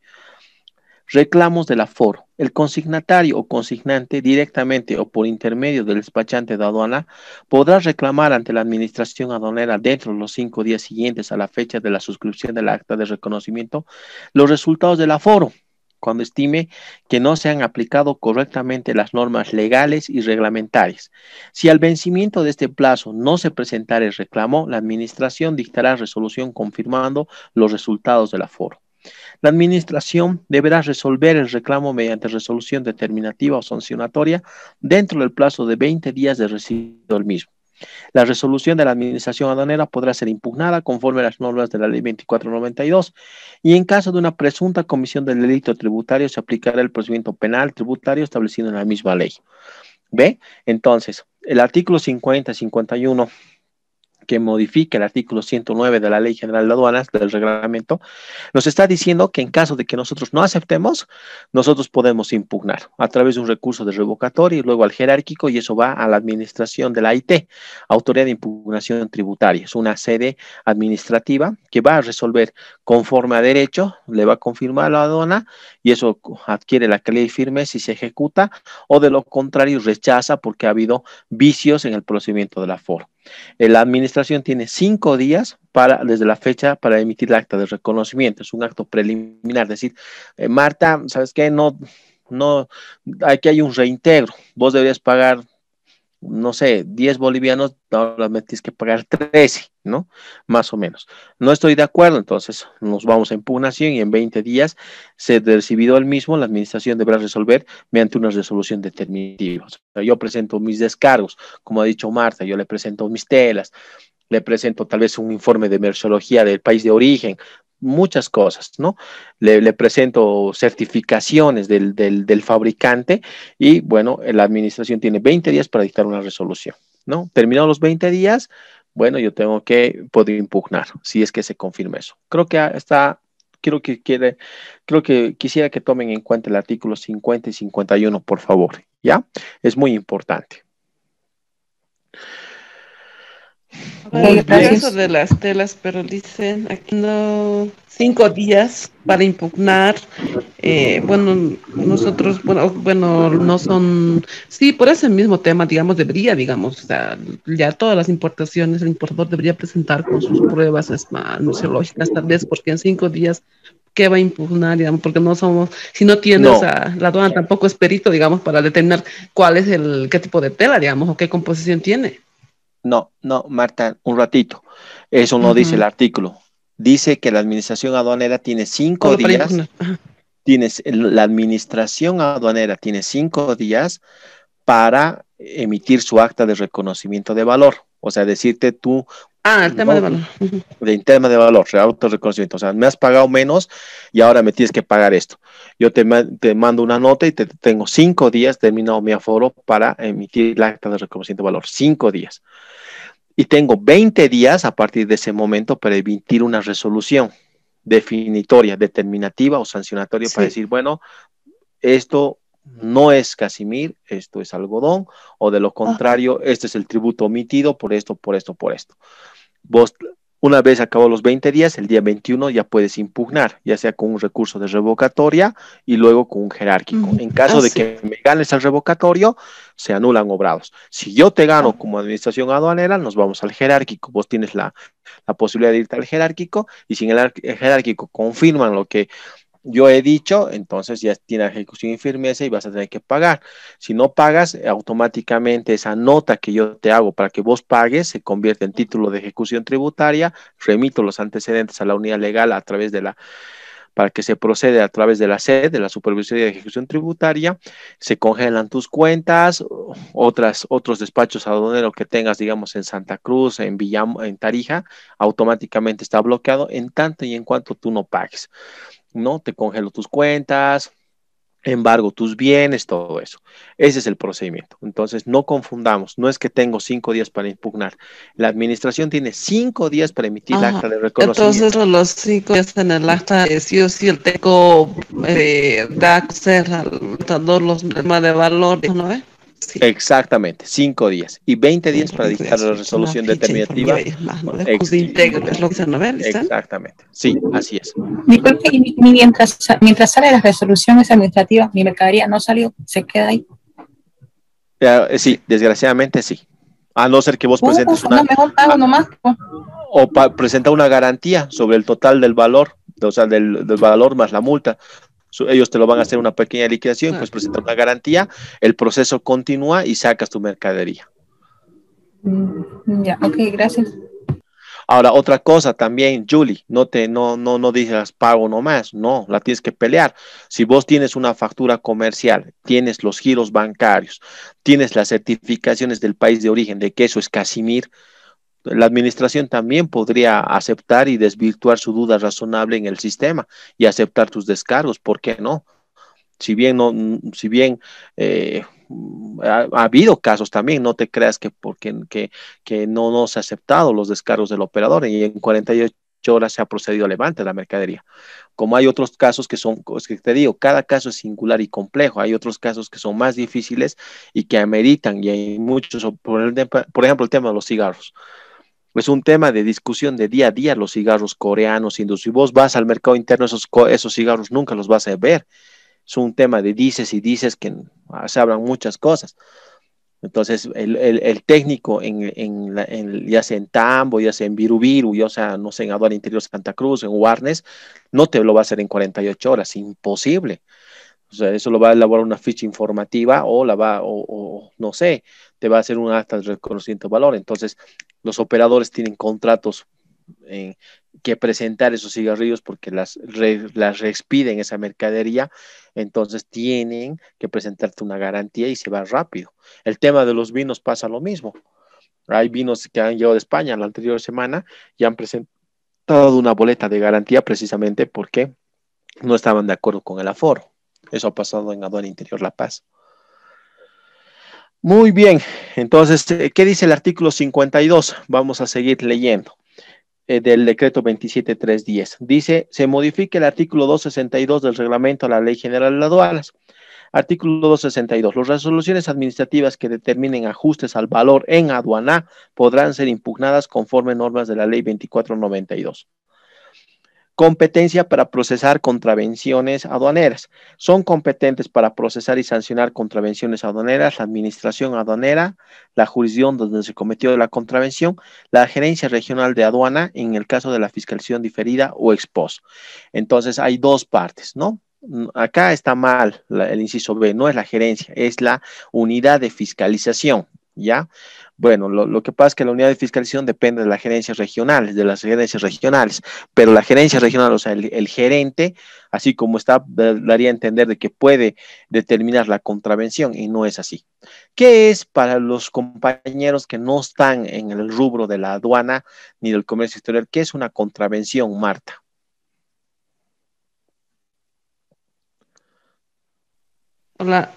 A: Reclamos del aforo. El consignatario o consignante, directamente o por intermedio del despachante de aduana, podrá reclamar ante la Administración aduanera dentro de los cinco días siguientes a la fecha de la suscripción del acta de reconocimiento los resultados del aforo cuando estime que no se han aplicado correctamente las normas legales y reglamentarias. Si al vencimiento de este plazo no se presentara el reclamo, la Administración dictará resolución confirmando los resultados del aforo. La Administración deberá resolver el reclamo mediante resolución determinativa o sancionatoria dentro del plazo de 20 días de recibido del mismo. La resolución de la Administración aduanera podrá ser impugnada conforme a las normas de la Ley 2492 y en caso de una presunta comisión del delito tributario se aplicará el procedimiento penal tributario establecido en la misma ley. ¿Ve? Entonces, el artículo 50, que modifica el artículo 109 de la Ley General de Aduanas, del reglamento, nos está diciendo que en caso de que nosotros no aceptemos, nosotros podemos impugnar a través de un recurso de revocatorio y luego al jerárquico y eso va a la administración de la IT, Autoridad de Impugnación Tributaria. Es una sede administrativa que va a resolver conforme a derecho, le va a confirmar la aduana y eso adquiere la ley firme si se ejecuta o de lo contrario rechaza porque ha habido vicios en el procedimiento de la forma eh, la administración tiene cinco días para, desde la fecha para emitir el acta de reconocimiento. Es un acto preliminar, es decir, eh, Marta, ¿sabes qué? No, no, aquí hay un reintegro. Vos deberías pagar no sé, 10 bolivianos, ahora me tienes que pagar 13, ¿no? Más o menos. No estoy de acuerdo, entonces nos vamos a impugnación y en 20 días se recibido el mismo, la administración deberá resolver mediante una resolución determinativa. yo presento mis descargos, como ha dicho Marta, yo le presento mis telas, le presento tal vez un informe de merciología del país de origen, muchas cosas, ¿no? Le, presento certificaciones del, del, fabricante y, bueno, la administración tiene 20 días para dictar una resolución, ¿no? Terminados los 20 días, bueno, yo tengo que poder impugnar si es que se confirma eso. Creo que está, creo que quiere, creo que quisiera que tomen en cuenta el artículo 50 y 51, por favor, ¿ya? Es muy importante. El
C: de las telas, pero dicen aquí no cinco días para impugnar. Eh, bueno, nosotros, bueno, bueno, no son, sí, por ese mismo tema, digamos, debería, digamos, o sea, ya todas las importaciones, el importador debería presentar con sus pruebas museológicas, tal vez, porque en cinco días qué va a impugnar, digamos, porque no somos, si no tienes la aduana tampoco es perito, digamos, para determinar cuál es el, qué
A: tipo de tela,
C: digamos, o qué composición tiene.
A: No, no, Marta, un ratito. Eso no dice el artículo. Dice que la administración aduanera tiene cinco días. Tienes, la administración aduanera tiene cinco días para emitir su acta de reconocimiento de valor. O sea, decirte tú. Ah, el tema de valor. El tema de valor, reconocimiento. O sea, me has pagado menos y ahora me tienes que pagar esto. Yo te, mando una nota y te tengo cinco días terminado mi aforo para emitir el acta de reconocimiento de valor. Cinco días. Y tengo 20 días a partir de ese momento para emitir una resolución definitoria, determinativa o sancionatoria para decir, bueno, esto no es Casimir, esto es algodón, o de lo ah. contrario, este es el tributo omitido por esto, por esto, por esto. Vos, una vez acabados los 20 días, el día 21 ya puedes impugnar, ya sea con un recurso de revocatoria y luego con un jerárquico. en caso ah, de que me ganes al revocatorio, se anulan obrados. Si yo te gano ah. como administración aduanera, nos vamos al jerárquico. Vos tienes la, la posibilidad de irte al jerárquico y si en el jerárquico confirman lo que yo he dicho, entonces ya tiene ejecución y firmeza y vas a tener que pagar. Si no pagas, eh, automáticamente esa nota que yo te hago para que vos pagues se convierte en título de ejecución tributaria, remito los antecedentes a la unidad legal a través de la para que se proceda a través de la sede de la supervisión de Ejecución Tributaria, se congelan tus cuentas, otras, otros despachos aduaneros que tengas, digamos, en Santa Cruz, en en Tarija, automáticamente está bloqueado en tanto y en cuanto tú no pagues. ¿no? Te congelo tus cuentas, embargo tus bienes, todo eso. Ese es el procedimiento. Entonces, no confundamos, no es que tengo cinco días para impugnar. La administración tiene cinco días para emitir la el acta de reconocimiento.
C: Entonces, los cinco días en el acta, sí o sí, el TECO eh, da acceso todos los demás de valor, ¿no
A: Exactamente, cinco días y 20 días para dictar la resolución determinativa. Exactamente, sí, así es.
B: mientras, mientras sale las resoluciones administrativas, mi mercadería no salió, se queda ahí.
A: Eh, sí, desgraciadamente sí. A no ser que vos uh, presentes una. O presenta una garantía sobre el total del valor, o sea, del valor más la multa ellos te lo van a hacer una pequeña liquidación, pues presenta una garantía, el proceso continúa y sacas tu mercadería.
B: Mm, ya, ok, gracias.
A: Ahora, otra cosa también, Julie, no te, no, no, no digas pago nomás, no, la tienes que pelear. Si vos tienes una factura comercial, tienes los giros bancarios, tienes las certificaciones del país de origen de que eso es Casimir, la administración también podría aceptar y desvirtuar su duda razonable en el sistema y aceptar tus descargos, ¿por qué no? Si bien, no, mm, si bien eh, mm, ha, habido casos también, no te creas que, porque, que, no se ha aceptado los descargos del operador y en 48 horas se ha procedido a levantar la mercadería. Como hay otros casos que son, que te digo, cada caso es singular y complejo. Hay otros casos que son más difíciles y que ameritan, y hay muchos, por ejemplo, el tema de los cigarros es un tema de discusión de día a día, los cigarros coreanos, Si vos vas al mercado interno, esos, esos cigarros nunca los vas a ver. Es un tema de dices y dices que se hablan muchas cosas. Entonces, el, técnico, en, ya sea en Tambo, ya sea en Virubiru, ya sea, no sé, en Aduan Interior Santa Cruz, en Warnes, no te lo va a hacer en 48 horas, imposible. O sea, eso lo va a elaborar una ficha informativa o la va, o, o no sé, te va a hacer un acta de reconocimiento de valor. Entonces, los operadores tienen contratos en que presentar esos cigarrillos porque las, respiden esa mercadería, entonces tienen que presentarte una garantía y se va rápido. El tema de los vinos pasa lo mismo. Hay vinos que han llegado de España la anterior semana y han presentado una boleta de garantía precisamente porque no estaban de acuerdo con el aforo. Eso ha pasado en Aduana Interior La Paz. Muy bien, entonces, eh, ¿qué dice el artículo 52? Vamos a seguir leyendo eh, del decreto 27310. Dice, se modifica el artículo 262 del reglamento a la Ley General de Aduanas. Artículo 262. Las resoluciones administrativas que determinen ajustes al valor en aduana podrán ser impugnadas conforme normas de la Ley 2492. Competencia para procesar contravenciones aduaneras. Son competentes para procesar y sancionar contravenciones aduaneras la Administración Aduanera, la jurisdicción donde se cometió la contravención, la Gerencia Regional de Aduana en el caso de la fiscalización diferida o ex Entonces hay dos partes, ¿no? Mm, acá está mal el inciso B, no es la gerencia, es la unidad de fiscalización. ¿ya? Bueno, lo, que pasa es que la unidad de fiscalización depende de las gerencias regionales, de las gerencias regionales, pero la gerencia regional, o sea, el, el gerente, así como está, daría a entender de que puede determinar la contravención y no es así. ¿Qué es para los compañeros que no están en el rubro de la aduana ni del comercio exterior? ¿Qué es una contravención, Marta?
C: Hola,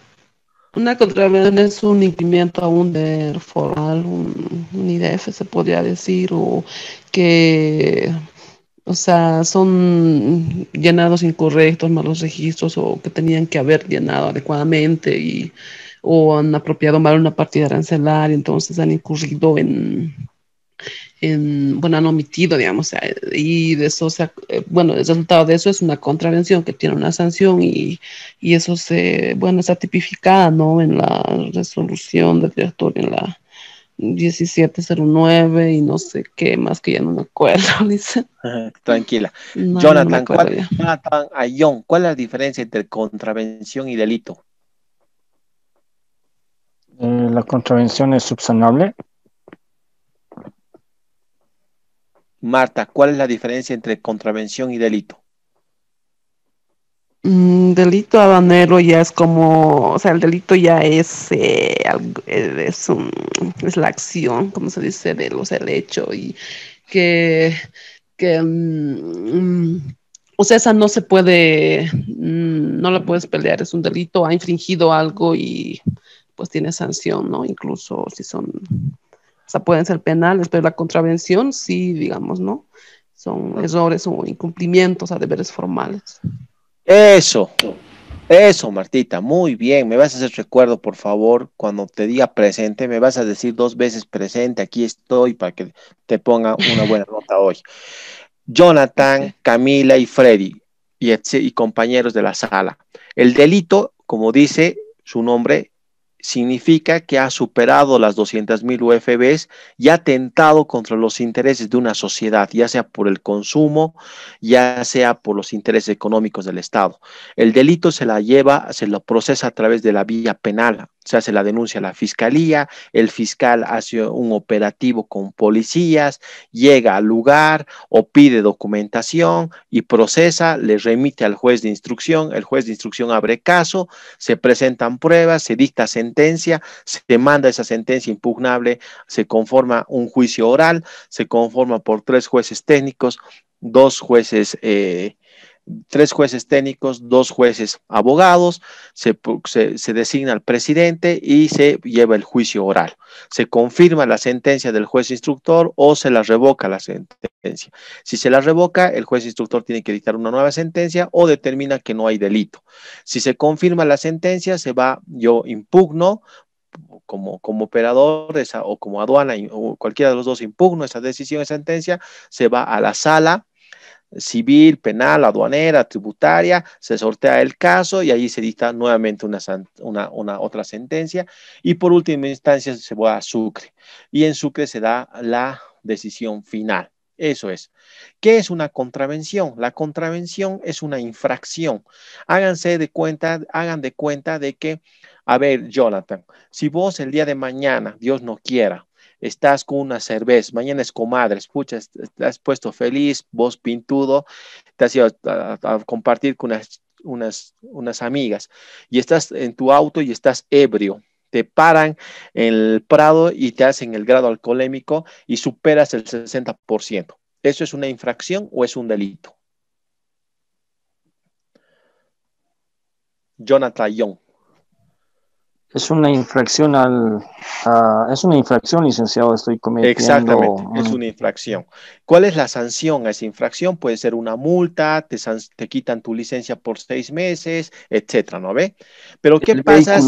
C: una contravención es un incumplimiento aún de formal, un, IDF se podría decir, o que o sea, son llenados incorrectos, malos registros o que tenían que haber llenado adecuadamente y, o han apropiado mal una partida arancelaria, entonces han incurrido en, en, bueno, han omitido, digamos, eh, y de eso, eh, bueno, el resultado de eso es una contravención que tiene una sanción y, eso se, bueno, está tipificada, ¿no? En la resolución del directorio, en la 1709 y no sé qué más que ya no me acuerdo, dice.
A: Tranquila. Jonathan, ¿cuál, Ayón, ¿cuál es la diferencia entre contravención y delito? Eh, la contravención es subsanable Marta, ¿cuál es la diferencia entre contravención y delito?
C: Mm, delito habanero ya es como, o sea, el delito ya es, eh, eh, es, la acción, como se dice, de los sea, el hecho y que, mm, mm, o sea, esa no se puede, no la puedes pelear, es un delito, ha infringido algo y pues tiene sanción, ¿no? Incluso si son o sea, pueden ser penales, pero la contravención sí, digamos, ¿no? Son errores o incumplimientos a deberes formales.
A: Eso, eso, Martita, muy bien. Me vas a hacer recuerdo, por favor, cuando te diga presente, me vas a decir dos veces presente, aquí estoy, para que te ponga una buena nota hoy. Jonathan, Camila y Freddy y, y compañeros de la sala. El delito, como dice su nombre, significa que ha superado las 200.000 UFBs y ha tentado contra los intereses de una sociedad, ya sea por el consumo, ya sea por los intereses económicos del Estado. El delito se la lleva, se lo procesa a través de la vía penal, se hace la denuncia a la fiscalía, el fiscal hace un operativo con policías, llega al lugar o pide documentación y procesa, le remite al juez de instrucción, el juez de instrucción abre caso, se presentan pruebas, se dicta sentencia, se demanda esa sentencia impugnable, se conforma un juicio oral, se conforma por tres jueces técnicos, dos jueces eh, tres jueces técnicos, dos jueces abogados, se, designa al presidente y se lleva el juicio oral. Se confirma la sentencia del juez instructor o se la revoca la sentencia. Si se la revoca, el juez instructor tiene que dictar una nueva sentencia o determina que no hay delito. Si se confirma la sentencia, se va, yo impugno como, como operador o como aduana o cualquiera de los dos impugno esa decisión, esa sentencia, se va a la sala civil, penal, aduanera, tributaria, se sortea el caso y allí se dicta nuevamente una, una, una, otra sentencia y por última instancia se va a Sucre y en Sucre se da la decisión final. Eso es. ¿Qué es una contravención? La contravención es una infracción. Háganse de cuenta, hagan de cuenta de que, a ver, Jonathan, si vos el día de mañana, Dios no quiera, estás con una cerveza, mañana es comadre, pucha, has puesto feliz, vos pintudo, te has ido a, compartir con unas, unas, amigas y estás en tu auto y estás ebrio, te paran en el prado y te hacen el grado alcoholémico y superas el 60%. ¿Eso es una infracción o es un delito? Jonathan Young.
B: Es una infracción al... es una infracción, licenciado, estoy cometiendo... Exactamente, es una
A: infracción. ¿Cuál es la sanción a esa infracción? Puede ser una multa, te, te quitan tu licencia por seis meses, etcétera, ¿no ve? Pero ¿qué pasa?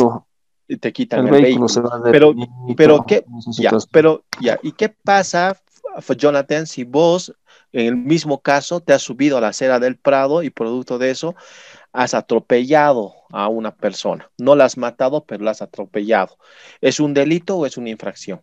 A: te quitan el, vehículo. pero, pero, ¿qué, pero, ya, ¿y qué pasa, Jonathan, si vos en el mismo caso te has subido a la acera del Prado y producto de eso has atropellado a una persona. No la has matado, pero la has atropellado. ¿Es un delito o es una infracción?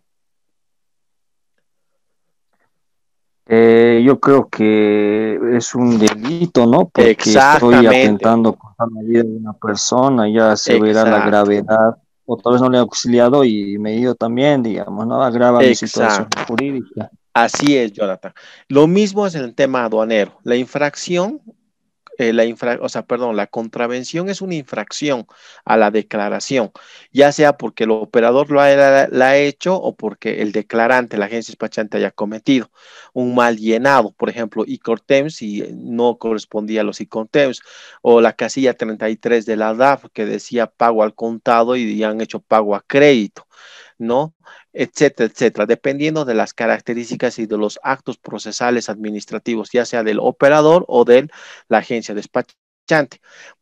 B: Eh, yo creo que es un delito, ¿no? Porque estoy atentando contra la vida de una persona, ya se verá la gravedad. O tal vez no le he auxiliado y me he ido también, digamos, ¿no? Agrava mi situación
A: jurídica. Así es, Jonathan. Lo mismo es en el tema aduanero. La infracción eh, la infra, o sea, perdón, la contravención es una infracción a la declaración, ya sea porque el operador lo ha, la, ha hecho o porque el declarante, la agencia despachante haya cometido un mal llenado, por ejemplo, ICORTEMS y eh, no correspondía a los ICORTEMS o la casilla 33 de la DAF que decía pago al contado y han hecho pago a crédito. ¿no? etcétera, etcétera, dependiendo de las características y de los actos procesales administrativos, ya sea del operador o de la agencia despachante.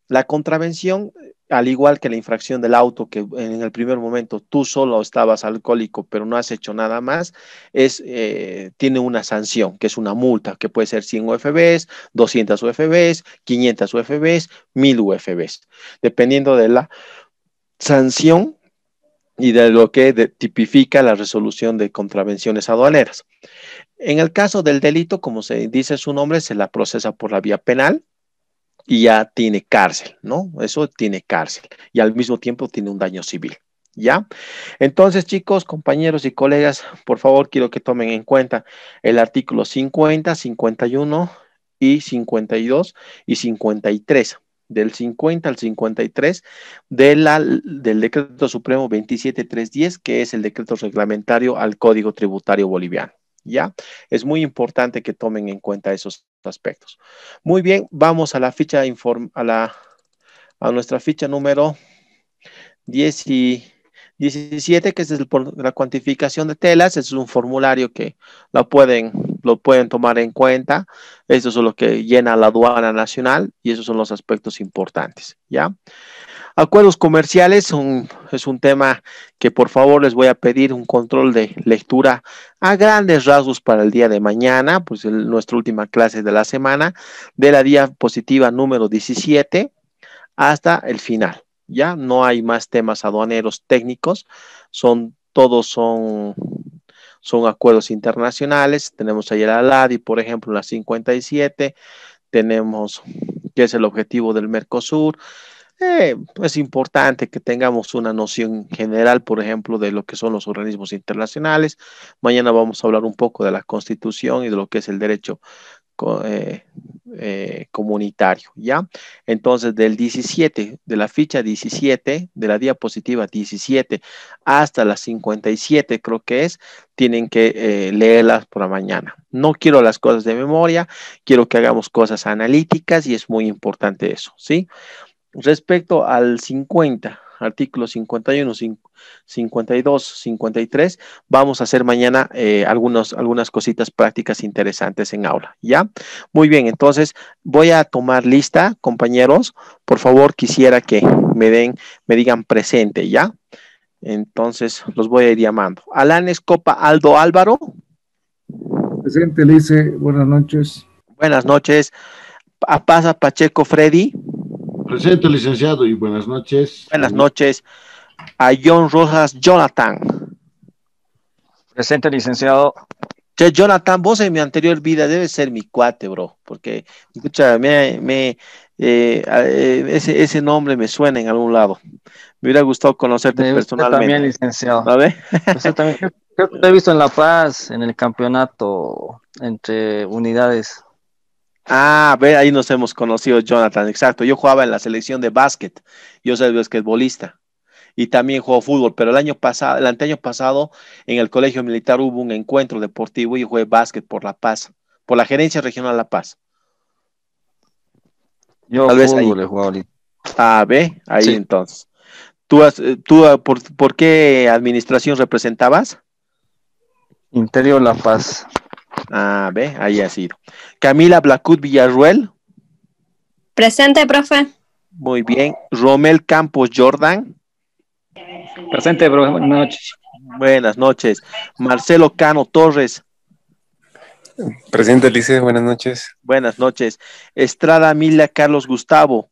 A: La contravención, al igual que la infracción del auto, que en el primer momento tú solo estabas alcohólico, pero no has hecho nada más, es, eh, tiene una sanción, que es una multa, que puede ser 100 UFBs, 200 UFBs, 500 UFBs, 1000 UFBs, dependiendo de la sanción y de lo que tipifica la resolución de contravenciones aduaneras. En el caso del delito, como se dice su nombre, se la procesa por la vía penal y ya tiene cárcel, ¿no? Eso tiene cárcel y al mismo tiempo tiene un daño civil. ¿Ya? Entonces, chicos, compañeros y colegas, por favor, quiero que tomen en cuenta el artículo 50, 51 y 52 y 53 del 50 al 53 del decreto supremo 27310, que es el decreto reglamentario al Código Tributario Boliviano. ¿Ya? Es muy importante que tomen en cuenta esos aspectos. Muy bien, vamos a la ficha a la a nuestra ficha número 10 17, que es la cuantificación de telas, es un formulario que lo pueden, lo pueden tomar en cuenta. Eso es lo que llena la aduana nacional y esos son los aspectos importantes, ¿ya? Acuerdos comerciales es un tema que por favor les voy a pedir un control de lectura a grandes rasgos para el día de mañana, pues nuestra última clase de la semana, de la diapositiva número 17 hasta el final ya no hay más temas aduaneros técnicos, son todos son son acuerdos internacionales, tenemos ayer la LADI, por ejemplo, la 57, tenemos que es el objetivo del Mercosur. Eh, es importante que tengamos una noción general, por ejemplo, de lo que son los organismos internacionales. Mañana vamos a hablar un poco de la constitución y de lo que es el derecho eh, eh, comunitario, ¿ya? Entonces, del 17, de la ficha 17, de la diapositiva 17 hasta las 57, creo que es, tienen que eh, leerlas por la mañana. No quiero las cosas de memoria, quiero que hagamos cosas analíticas y es muy importante eso, ¿sí? Respecto al 50, artículos 51, 52, 53, vamos a hacer mañana eh, algunas cositas prácticas interesantes en aula, ¿ya? Muy bien, entonces voy a tomar lista, compañeros, por favor quisiera que me den, me digan presente, ¿ya? Entonces los voy a ir llamando. Alan Escopa Aldo Álvaro.
B: Presente, Lice. buenas
A: noches. Buenas noches. Pasa Pacheco Freddy. Presente, licenciado, y buenas noches. Buenas noches a John Rojas Jonathan. Presente, licenciado. Che, Jonathan, vos en mi anterior vida debe ser mi cuate, bro, porque, escucha, me, eh, eh, ese, nombre me suena en algún lado. Me hubiera gustado conocerte personalmente. personalmente. también,
C: licenciado. ¿A
A: te he visto en La Paz, en el campeonato entre unidades. Ah, ve, ahí nos hemos conocido, Jonathan, exacto. Yo jugaba en la selección de básquet, yo soy basquetbolista y también juego fútbol, pero el año pasado, el anteaño pasado en el Colegio Militar hubo un encuentro deportivo y jugué básquet por La Paz, por la Gerencia Regional La Paz. Yo vez ahí. he Ah, ve, ahí entonces. ¿Tú, eh, tú ah, por, qué administración representabas? Interior La Paz. Ah, ve, ahí ha sido. Camila Blacut Villarruel. Presente, profe. Muy bien. Romel Campos Jordan. Presente, profe. Buenas noches. Buenas noches. Marcelo Cano Torres. Presente, Lice. Buenas noches. Buenas noches. Estrada Mila Carlos Gustavo.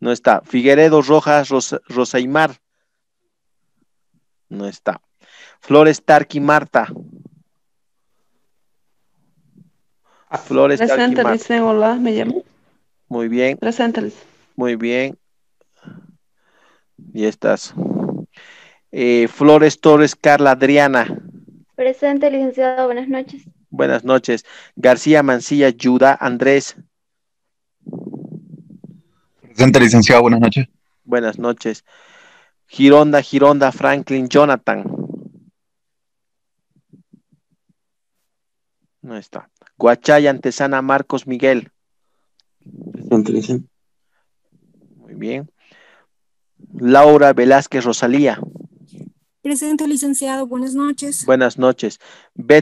A: No está. Figueredo Rojas Ros Rosaimar. No está. Flores Tarqui Marta. Ah, Flores Presente,
C: eh, hola, me llamo.
A: Muy bien. Presente. Muy bien. Y estás. Eh, Flores Torres Carla Adriana.
B: Presente, licenciado, buenas noches.
A: Buenas noches. García Mancilla Yuda Andrés. Presente, licenciado, buenas noches. Buenas noches. Gironda, Gironda, Franklin, Jonathan. No está. Guachay, Antesana, Marcos, Miguel. Muy bien. Laura Velázquez Rosalía.
B: Presente, licenciado. Buenas noches.
A: Buenas noches.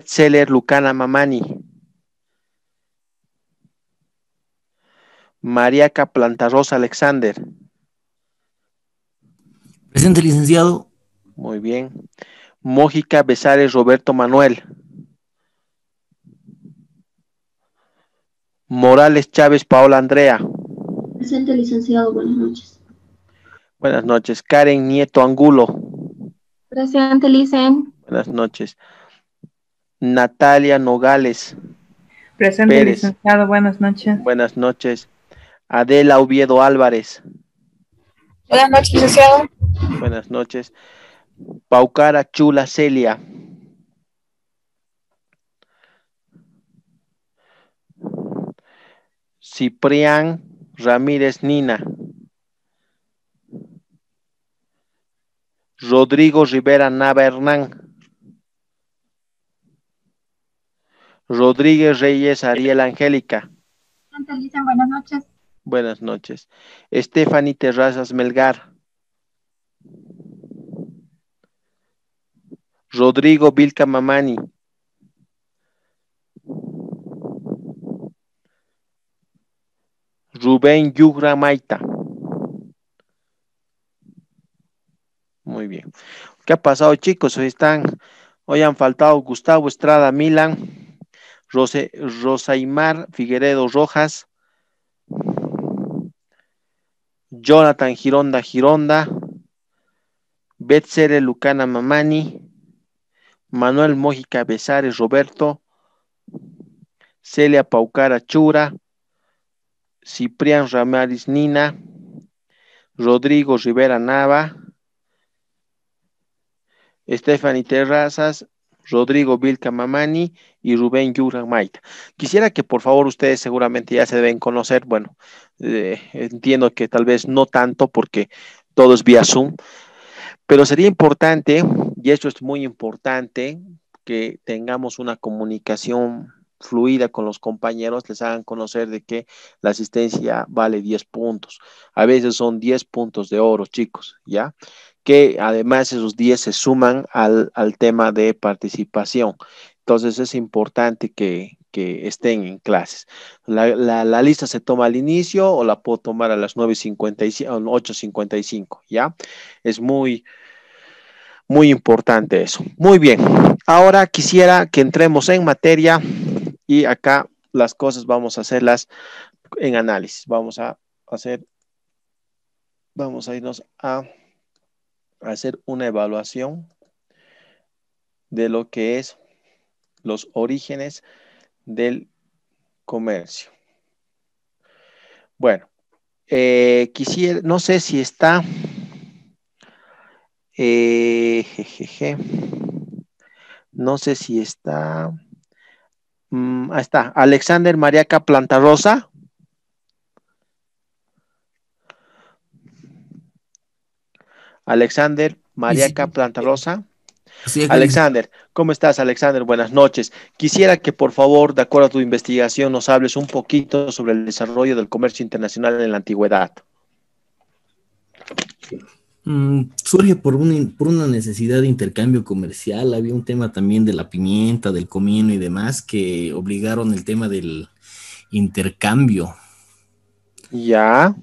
A: seller Lucana Mamani. Mariaca Rosa Alexander. Presente, licenciado. Muy bien. Mójica Besares Roberto Manuel. Morales Chávez Paola Andrea.
B: Presente, licenciado. Buenas noches.
A: Buenas noches. Karen Nieto Angulo.
B: Presente, licen.
A: Buenas noches. Natalia Nogales. Presente,
B: licenciado. Buenas noches.
A: Buenas noches. Adela Oviedo Álvarez.
B: Buenas noches, licenciado.
A: Buenas noches. Paucara Chula Celia. Ciprián Ramírez Nina. Rodrigo Rivera Nava Hernán. Rodríguez Reyes Ariel Angélica.
B: buenas noches.
A: Buenas noches. Estefany Terrazas Melgar. Rodrigo Vilca Mamani. Rubén Yugra Maita. Muy bien. ¿Qué ha pasado, chicos? Hoy están, hoy han faltado Gustavo Estrada Milan, Rose, Rosaimar Figueredo Rojas, Jonathan Gironda Gironda, Betsere Lucana Mamani, Manuel Mójica Besares Roberto, Celia Paucara Chura, Ciprián Ramírez Nina, Rodrigo Rivera Nava, Stephanie Terrazas, Rodrigo Vilca Mamani y Rubén Yuramaita. Quisiera que por favor ustedes seguramente ya se deben conocer, bueno, eh, entiendo que tal vez no tanto porque todo es vía Zoom, pero sería importante, y esto es muy importante, que tengamos una comunicación fluida con los compañeros les hagan conocer de que la asistencia vale 10 puntos. A veces son 10 puntos de oro, chicos, ¿ya? Que además esos 10 se suman al, tema de participación. Entonces es importante que, estén en clases. La, lista se toma al inicio o la puedo tomar a las 9.55, 8.55, ¿ya? Es muy, muy importante eso. Muy bien, ahora quisiera que entremos en materia y acá las cosas vamos a hacerlas en análisis. Vamos a hacer, vamos a irnos a hacer una evaluación de lo que es los orígenes del comercio. Bueno, eh, quisiera, no sé si está, eh, jejeje, no sé si está, Mm, ahí está, Alexander Mariaca Plantarosa. Alexander Mariaca Planta Plantarosa. Sí, Alexander, ¿cómo estás, Alexander? Buenas noches. Quisiera que, por favor, de acuerdo a tu investigación, nos hables un poquito sobre el desarrollo del comercio internacional en la antigüedad. Mm, surge por, por una necesidad de intercambio comercial. Había un tema también de la pimienta, del comino y demás que obligaron el tema del intercambio. Ya.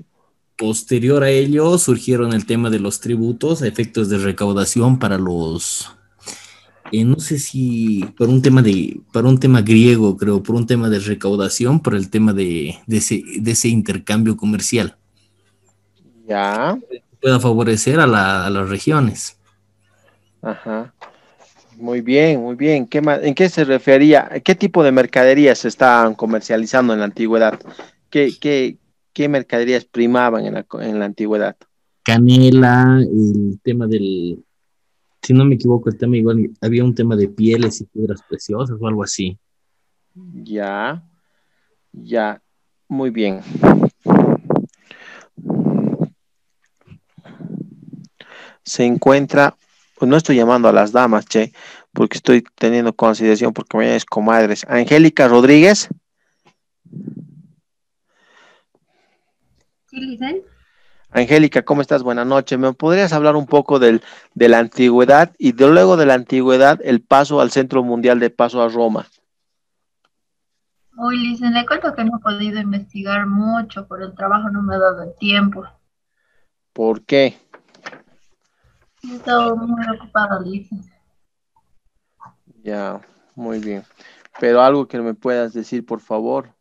A: Posterior a ello surgieron el tema de los tributos a efectos de recaudación para los eh, no sé si por un tema de para un tema griego creo por un tema de recaudación por el tema de, ese, de ese, intercambio comercial ya pueda favorecer a, las regiones. Ajá. Muy bien, muy bien. ¿Qué ¿En qué se refería? ¿Qué tipo de mercaderías se estaban comercializando en la antigüedad? ¿Qué, qué, mercaderías primaban en la, en la antigüedad? Canela, el tema del, si no me equivoco, el tema igual, había un tema de pieles y piedras preciosas o algo así. Ya, ya, muy bien. se encuentra, pues no estoy llamando a las damas, che, porque estoy teniendo consideración, porque me es comadres. Angélica Rodríguez. ¿Sí, Angélica, ¿cómo estás? Buenas noches. ¿Me podrías hablar un poco de la antigüedad y de, luego de la antigüedad el paso al Centro Mundial de Paso a Roma?
B: Uy, Lizen, le cuento que no he podido investigar mucho, por el trabajo no me ha dado el tiempo.
A: ¿Por qué?
B: estoy muy ocupado
A: Ya, muy bien. Pero algo que me puedas decir, por favor.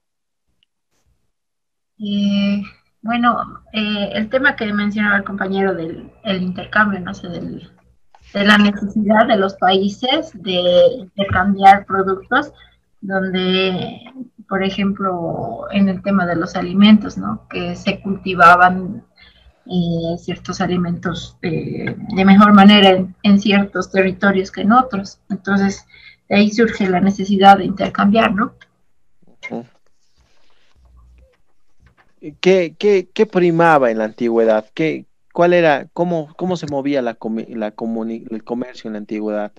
B: Eh, bueno, eh, el tema que mencionaba el compañero del intercambio, no sé, de la necesidad de los países de, de cambiar productos, donde, por ejemplo, en el tema de los alimentos, ¿no? Que se cultivaban ciertos alimentos de mejor manera en, ciertos territorios que en otros. Entonces, de ahí surge la necesidad de intercambiar, ¿no?
A: ¿Qué, primaba en la antigüedad? ¿Qué, ¿Cuál era, cómo, cómo se movía la, el comercio en la antigüedad?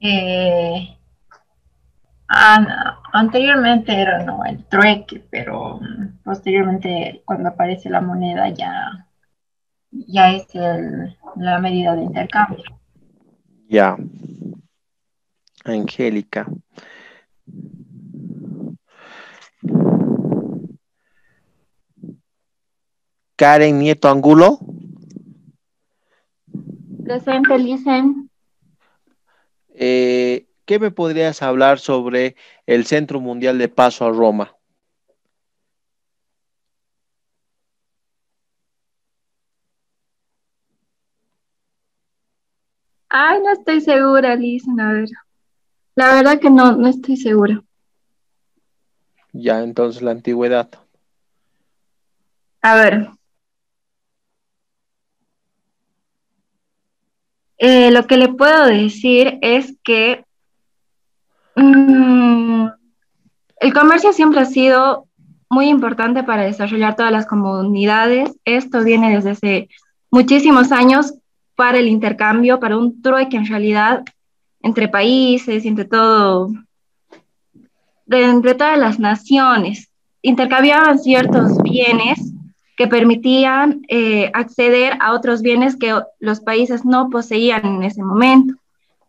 B: Eh, anteriormente era no, el trueque, pero mm, posteriormente cuando aparece la moneda ya, ya es la medida de intercambio.
A: Ya. Angélica. Karen Nieto Angulo.
B: Presente, Licen.
A: Eh, ¿qué me podrías hablar sobre el Centro Mundial de Paso a Roma?
B: Ay, no estoy segura, Liz, a ver. La verdad que no, no estoy segura.
A: Ya, entonces la antigüedad.
B: A ver. Eh, lo que le puedo decir es que Mm, el comercio siempre ha sido muy importante para desarrollar todas las comunidades. Esto viene desde hace muchísimos años para el intercambio, para un trueque en realidad entre países, entre todo, entre todas las naciones. Intercambiaban ciertos bienes que permitían eh, acceder a otros bienes que los países no poseían en ese momento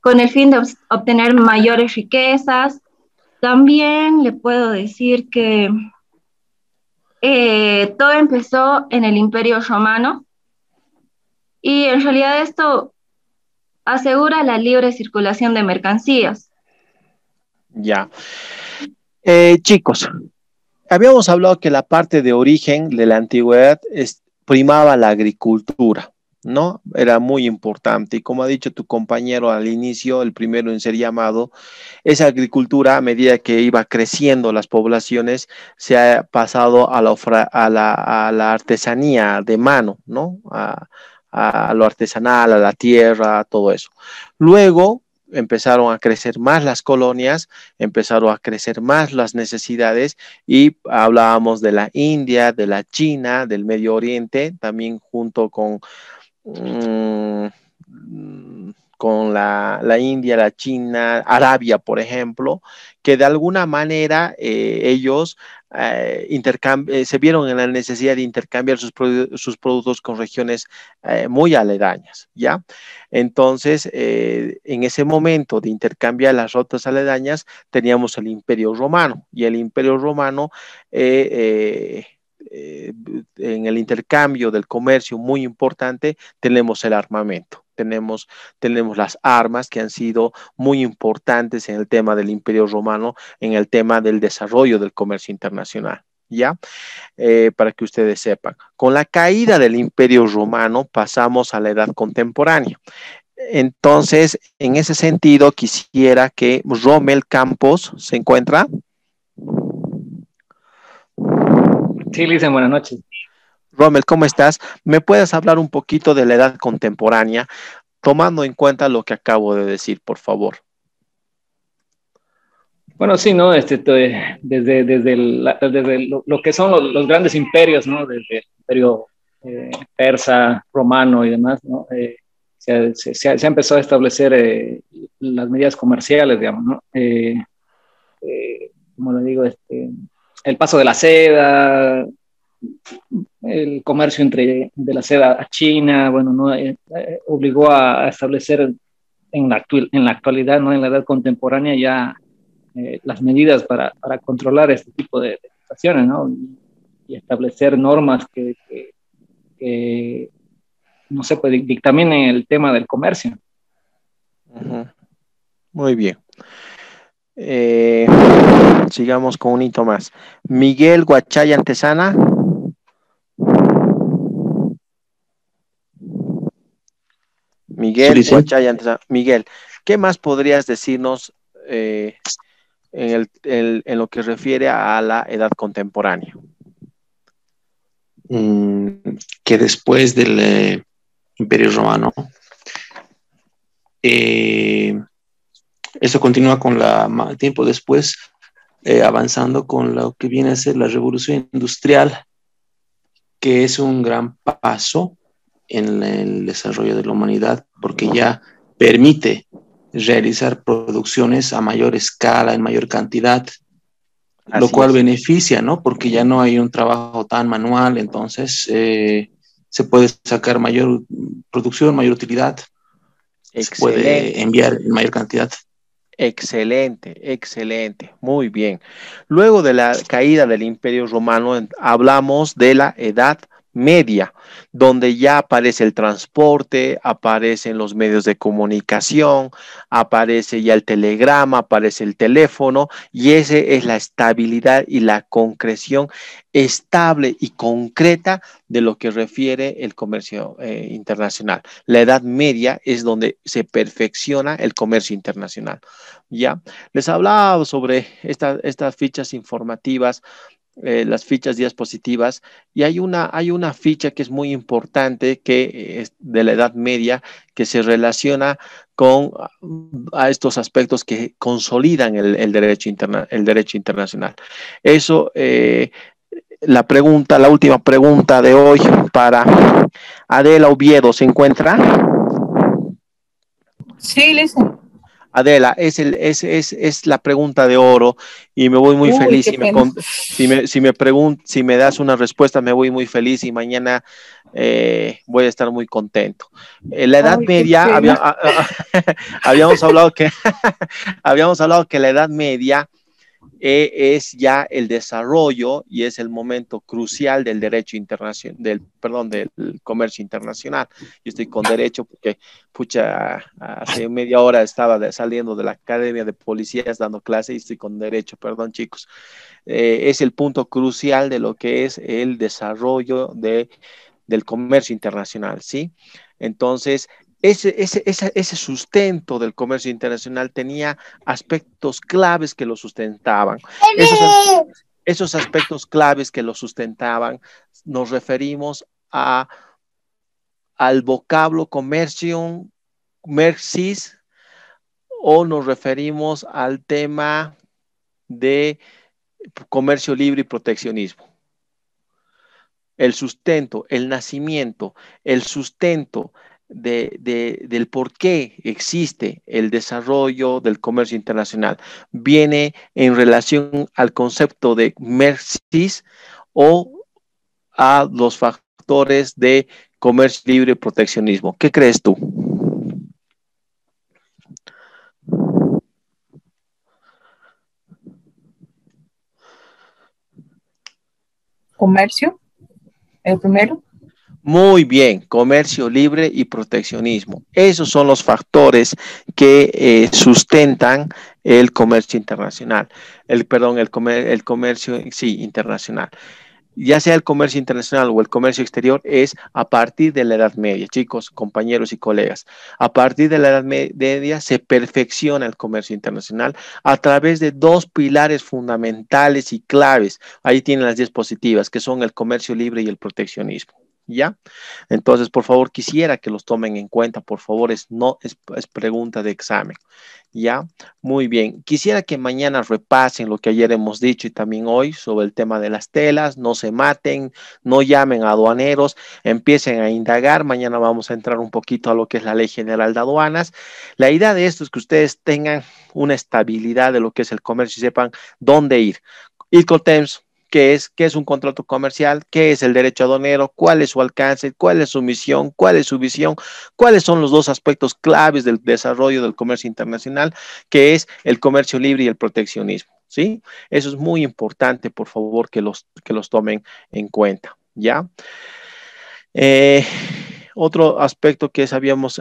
B: con el fin de obtener mayores riquezas. También le puedo decir que eh, todo empezó en el Imperio Romano y en realidad esto asegura la libre circulación de mercancías.
A: Ya. Eh, chicos, habíamos hablado que la parte de origen de la antigüedad primaba la agricultura. ¿no? Era muy importante. Y como ha dicho tu compañero al inicio, el primero en ser llamado, esa agricultura a medida que iba creciendo las poblaciones se ha pasado a la, a la, artesanía de mano, ¿no? A, a lo artesanal, a la tierra, todo eso. Luego, empezaron a crecer más las colonias, empezaron a crecer más las necesidades y hablábamos de la India, de la China, del Medio Oriente, también junto con Mm, con la, India, la China, Arabia, por ejemplo, que de alguna manera eh, ellos eh, eh, se vieron en la necesidad de intercambiar sus, productos con regiones muy aledañas, ¿ya? Entonces, en ese momento de intercambiar las rotas aledañas, teníamos el Imperio Romano, y el Imperio Romano eh, en el intercambio del comercio muy importante, tenemos el armamento. Tenemos, tenemos las armas que han sido muy importantes en el tema del imperio romano, en el tema del desarrollo del comercio internacional. ¿ya? Eh, para que ustedes sepan. Con la caída del imperio romano pasamos a la edad contemporánea. Entonces, en ese sentido, quisiera que Rommel Campos se encuentra. Sí, lisa, buenas noches. Rommel, ¿cómo estás? ¿Me puedes hablar un poquito de la edad contemporánea, tomando en cuenta lo que acabo de decir, por favor? Bueno, sí, ¿no? Este, desde desde, lo,
B: que son los, grandes imperios, ¿no? Desde el imperio eh, persa, romano y demás, ¿no? Eh, se, se, ha, empezado a establecer eh, las medidas comerciales, digamos, ¿no? como le digo, este, el paso de la seda, el comercio entre, de la seda a China, bueno, ¿no? Eh, eh, obligó a, establecer en la, actualidad, ¿no? en la edad contemporánea, ya eh, las medidas para, controlar este tipo de, situaciones ¿no? y establecer normas que, no se sé, dictaminen el tema del comercio.
A: Muy bien. Eh, sigamos con un hito más. Miguel Guachay Antesana. Miguel Miguel, ¿qué más podrías decirnos eh, en, lo que refiere a la edad contemporánea? Mm, que después del eh, Imperio Romano eh, eso continúa con la tiempo después, eh, avanzando con lo que viene a ser la revolución industrial, que es un gran paso en el desarrollo de la humanidad, porque ya permite realizar producciones a mayor escala, en mayor cantidad, lo cual beneficia, ¿no? Porque ya no hay un trabajo tan manual, entonces eh, se puede sacar mayor producción, mayor utilidad, se puede enviar en mayor cantidad. Excelente, excelente, muy bien. Luego de la caída del Imperio Romano, hablamos de la Edad media, donde ya aparece el transporte, aparecen los medios de comunicación, aparece ya el telegrama, aparece el teléfono, y esa es la estabilidad y la concreción estable y concreta de lo que refiere el comercio eh, internacional. La Edad Media es donde se perfecciona el comercio internacional. Ya les hablado sobre estas fichas informativas eh, las fichas diapositivas y hay una, hay una ficha que es muy importante que eh, es de la Edad Media que se relaciona con a estos aspectos que consolidan el, derecho, interna el derecho internacional. Eso, eh, la pregunta, la última pregunta de hoy para Adela Oviedo, ¿se encuentra?
B: Sí, listo
A: Adela, es, el, es, es, la pregunta de oro y me voy muy feliz. Si me, si si, me das una respuesta, me voy muy feliz y mañana eh, voy a estar muy contento. En eh, la Edad Media, ah, ah, ah, habíamos, hablado que habíamos hablado que la Edad Media e es ya el desarrollo y es el momento crucial del derecho internacional, del, perdón, del comercio internacional. Yo estoy con derecho porque, pucha, hace media hora estaba saliendo de la Academia de Policías dando clase y estoy con derecho, perdón chicos. Eh, es el punto crucial de lo que es el desarrollo de, del comercio internacional, ¿sí? Entonces, ese, ese, sustento del comercio internacional tenía aspectos claves que lo sustentaban. Esos, aspectos claves que lo sustentaban nos referimos a, al vocablo comercio mercis, o nos referimos al tema de comercio libre y proteccionismo. El sustento, el nacimiento, el sustento, de, del por qué existe el desarrollo del comercio internacional viene en relación al concepto de MERCIS o a los factores de comercio libre y proteccionismo. ¿Qué crees tú?
B: Comercio, el primero.
A: Muy bien, comercio libre y proteccionismo. Esos son los factores que eh, sustentan el comercio internacional. El, perdón, el, el comercio, sí, internacional ya sea el comercio internacional o el comercio exterior, es a partir de la Edad Media, chicos, compañeros y colegas. A partir de la Edad Media se perfecciona el comercio internacional a través de dos pilares fundamentales y claves. Ahí tienen las positivas que son el comercio libre y el proteccionismo. ¿ya? Entonces, por favor, quisiera que los tomen en cuenta, por favor, es, no, es, pregunta de examen, ¿ya? Muy bien, quisiera que mañana repasen lo que ayer hemos dicho y también hoy sobre el tema de las telas, no se maten, no llamen a aduaneros, empiecen a indagar, mañana vamos a entrar un poquito a lo que es la Ley General de Aduanas. La idea de esto es que ustedes tengan una estabilidad de lo que es el comercio y sepan dónde ir. Ircotems qué es, qué es un contrato comercial, qué es el derecho aduanero, cuál es su alcance, cuál es su misión, cuál es su visión, cuáles son los dos aspectos claves del desarrollo del comercio internacional, que es el comercio libre y el proteccionismo. ¿sí? Eso es muy importante, por favor, que los, que los tomen en cuenta. ¿ya? Eh, otro aspecto que eh, habíamos,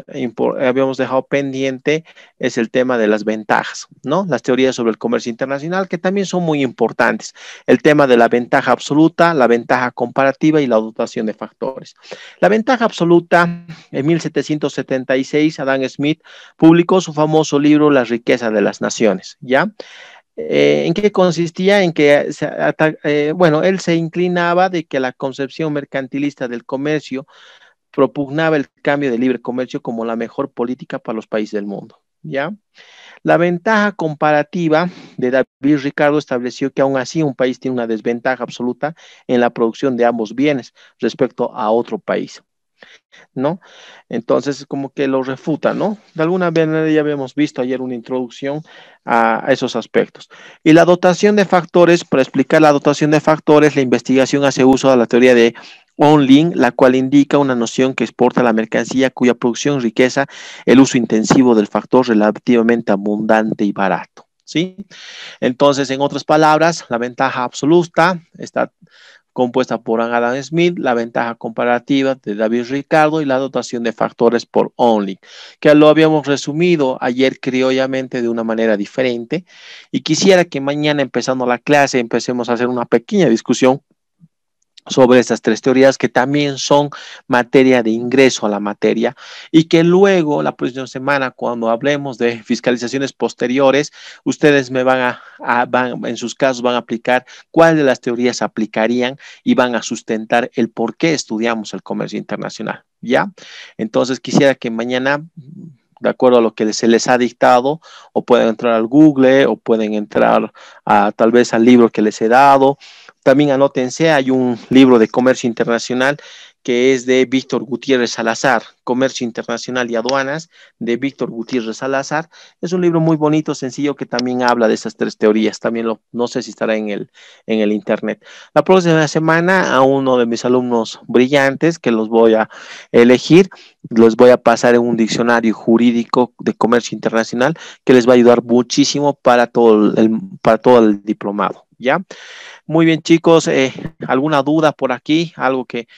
A: dejado pendiente es el tema de las ventajas, ¿no? Las teorías sobre el comercio internacional, que también son muy importantes. El tema de la ventaja absoluta, la ventaja comparativa y la dotación de factores. La ventaja absoluta, en 1776, Adam Smith publicó su famoso libro La riqueza de las naciones, ¿ya? Eh, ¿En qué consistía? En que, eh, bueno, él se inclinaba de que la concepción mercantilista del comercio propugnaba el cambio de libre comercio como la mejor política para los países del mundo. ¿ya? La ventaja comparativa de David Ricardo estableció que aún así un país tiene una desventaja absoluta en la producción de ambos bienes respecto a otro país. ¿No? Entonces, como que lo refuta, ¿no? De alguna manera ya habíamos visto ayer una introducción a esos aspectos. Y la dotación de factores, para explicar la dotación de factores, la investigación hace uso de la teoría de la cual indica una noción que exporta la mercancía cuya producción riqueza el uso intensivo del factor relativamente abundante y barato. ¿sí? Entonces, en otras palabras, la ventaja absoluta está compuesta por Adam Smith, la ventaja comparativa de David Ricardo y la dotación de factores por Only, que lo habíamos resumido ayer criollamente de una manera diferente y quisiera que mañana empezando la clase empecemos a hacer una pequeña discusión sobre estas tres teorías que también son materia de ingreso a la materia y que luego la próxima semana cuando hablemos de fiscalizaciones posteriores ustedes me van a, en sus casos van a aplicar cuál de las teorías aplicarían y van a sustentar el por qué estudiamos el comercio internacional ya entonces quisiera que mañana de acuerdo a lo que se les ha dictado, o pueden entrar al Google, o pueden entrar a, tal vez al libro que les he dado, también anótense, hay un libro de comercio internacional que es de Víctor Gutiérrez Salazar, Comercio Internacional y Aduanas, de Víctor Gutiérrez Salazar. Es un libro muy bonito, sencillo, que también habla de esas tres teorías. También no sé si estará en el, en el Internet. La próxima semana a uno de mis alumnos brillantes, que los voy a elegir, los voy a pasar en un diccionario jurídico de comercio internacional que les va a ayudar muchísimo para todo el, para todo el diplomado. ¿Ya? Muy bien, chicos, eh, ¿alguna duda por aquí? Algo que,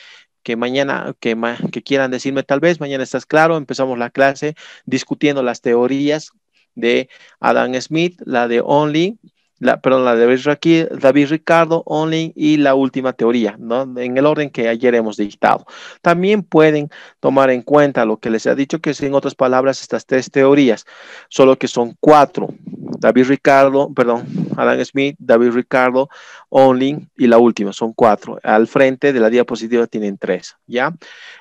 A: que mañana, que, que quieran decirme tal vez, mañana estás claro, empezamos la clase discutiendo las teorías de Adam Smith, la de Only, la, perdón, la de David Ricardo, Only y la última teoría, ¿no? en el orden que ayer hemos dictado. También pueden tomar en cuenta lo que les he dicho, que es en otras palabras estas tres teorías, solo que son cuatro, David Ricardo, perdón, Adam Smith, David Ricardo, Only y la última, son cuatro. Al frente de la diapositiva tienen tres, ¿ya?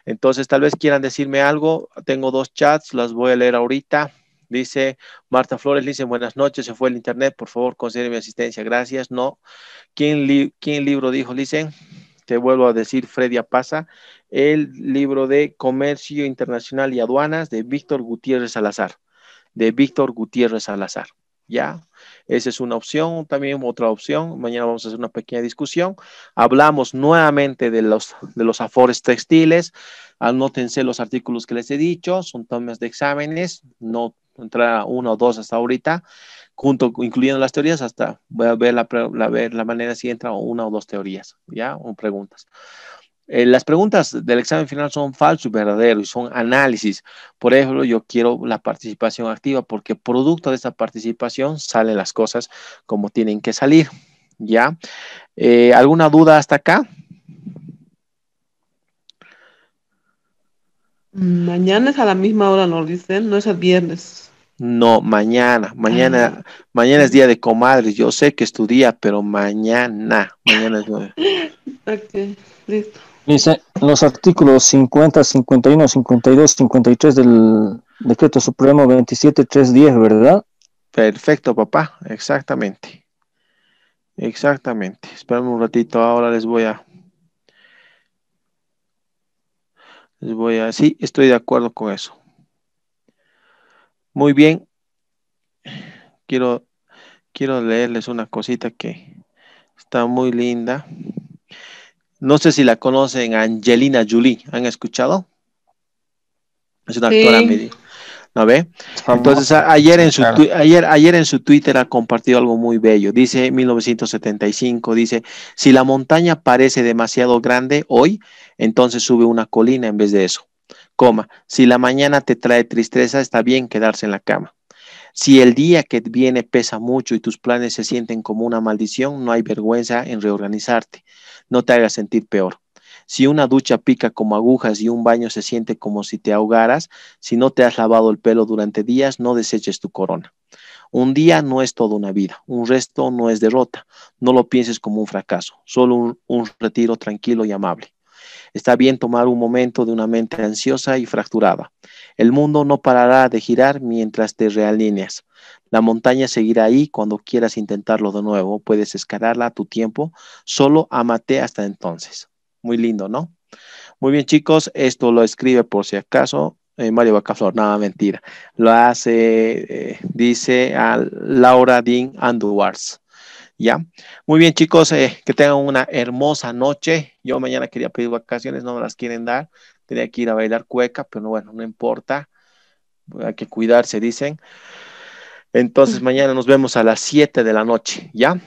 A: Entonces, tal vez quieran decirme algo. Tengo dos chats, las voy a leer ahorita. Dice Marta Flores, dice buenas noches, se fue el internet, por favor, considere mi asistencia, gracias. No, ¿quién, libro dijo? Dicen, te vuelvo a decir, Freddy pasa el libro de Comercio Internacional y Aduanas de Víctor Gutiérrez Salazar, de Víctor Gutiérrez Salazar. ¿ya? Esa es una opción, también otra opción. Mañana vamos a hacer una pequeña discusión. Hablamos nuevamente de los, de los afores textiles. Anótense los artículos que les he dicho, son tomas de exámenes, no entra uno o dos hasta ahorita, junto, incluyendo las teorías, hasta voy a ver la, la, ver la manera si entra una o dos teorías, ¿ya? O preguntas. Eh, las preguntas del examen final son falsos y verdaderos, y son análisis. Por ejemplo, yo quiero la participación activa porque producto de esa participación salen las cosas como tienen que salir. ¿Ya? Eh, ¿Alguna duda hasta acá?
C: Mañana es a la misma hora, nos dicen, no es el viernes.
A: No, mañana, mañana, ah. mañana es día de comadres. Yo sé que estudia, pero mañana, mañana es
C: ok,
A: listo. Dice, eh, los artículos 50, 51, 52, 53 del Decreto Supremo 27310, ¿verdad? Perfecto, papá, exactamente. Exactamente. Esperen un ratito, ahora les voy a... Les voy a... Sí, estoy de acuerdo con eso. Muy bien. Quiero, quiero leerles una cosita que está muy linda. No sé si la conocen, Angelina Jolie. ¿Han escuchado? Es una actora media. ¿No ve? Entonces, ayer en, su ayer, ayer en su Twitter ha compartido algo muy bello. Dice 1975, dice, si la montaña parece demasiado grande hoy, entonces sube una colina en vez de eso. Coma, si la mañana te trae tristeza, está bien quedarse en la cama. Si el día que viene pesa mucho y tus planes se sienten como una maldición, no hay vergüenza en reorganizarte. No te hagas sentir peor. Si una ducha pica como agujas y un baño se siente como si te ahogaras, si no te has lavado el pelo durante días, no deseches tu corona. Un día no es toda una vida, un resto no es derrota, no lo pienses como un fracaso, solo un, retiro tranquilo y amable. Está bien tomar un momento de una mente ansiosa y fracturada. El mundo no parará de girar mientras te realineas. La montaña seguirá ahí cuando quieras intentarlo de nuevo. Puedes escalarla a tu tiempo. Solo amate hasta entonces. Muy lindo, ¿no? Muy bien, chicos. Esto lo escribe por si acaso eh, Mario Bacaflor. Nada, mentira. Lo hace, eh, dice a ah, Laura Dean Andwards. ¿Ya? Muy bien, chicos, eh, que tengan una hermosa noche. Yo mañana quería pedir vacaciones, no me las quieren dar. Tenía que ir a bailar cueca, pero bueno, no importa. Hay que cuidarse, dicen. Entonces, mañana nos vemos a las 7 de la noche, ¿ya?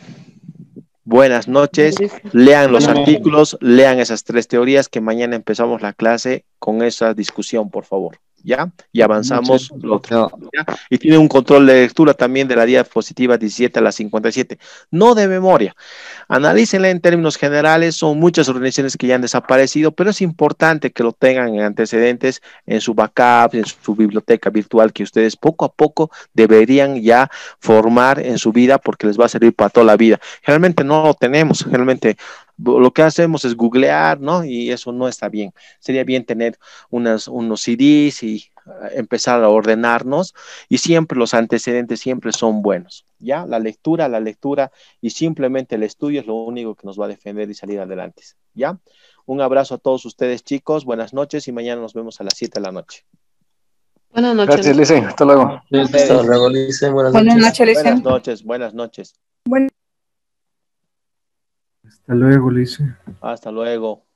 A: Buenas noches. Lean los artículos, lean esas tres teorías que mañana empezamos la clase con esa discusión, por favor. ¿ya? Y avanzamos Y tiene un control de lectura también de la diapositiva 17 a la 57, no de memoria. Analícenla en términos generales, son muchas organizaciones que ya han desaparecido, pero es importante que lo tengan en antecedentes en su backup, en su biblioteca virtual que ustedes poco a poco deberían ya formar en su vida porque les va a servir para toda la vida. Generalmente no lo tenemos, generalmente lo que hacemos es googlear, ¿no? Y eso no está bien. Sería bien tener unos CDs y eh, empezar a ordenarnos y siempre los antecedentes siempre son buenos, ¿ya? La lectura, la lectura y simplemente el estudio es lo único que nos va a defender y salir adelante, ¿ya? Un abrazo a todos ustedes chicos, buenas noches y mañana nos vemos a las 7 de la noche.
C: Buenas noches. Gracias, Lisa. Hasta luego.
A: Buenas, noches. Buenas buenas noches. Buenas noches. Hasta luego, Luis. Hasta luego.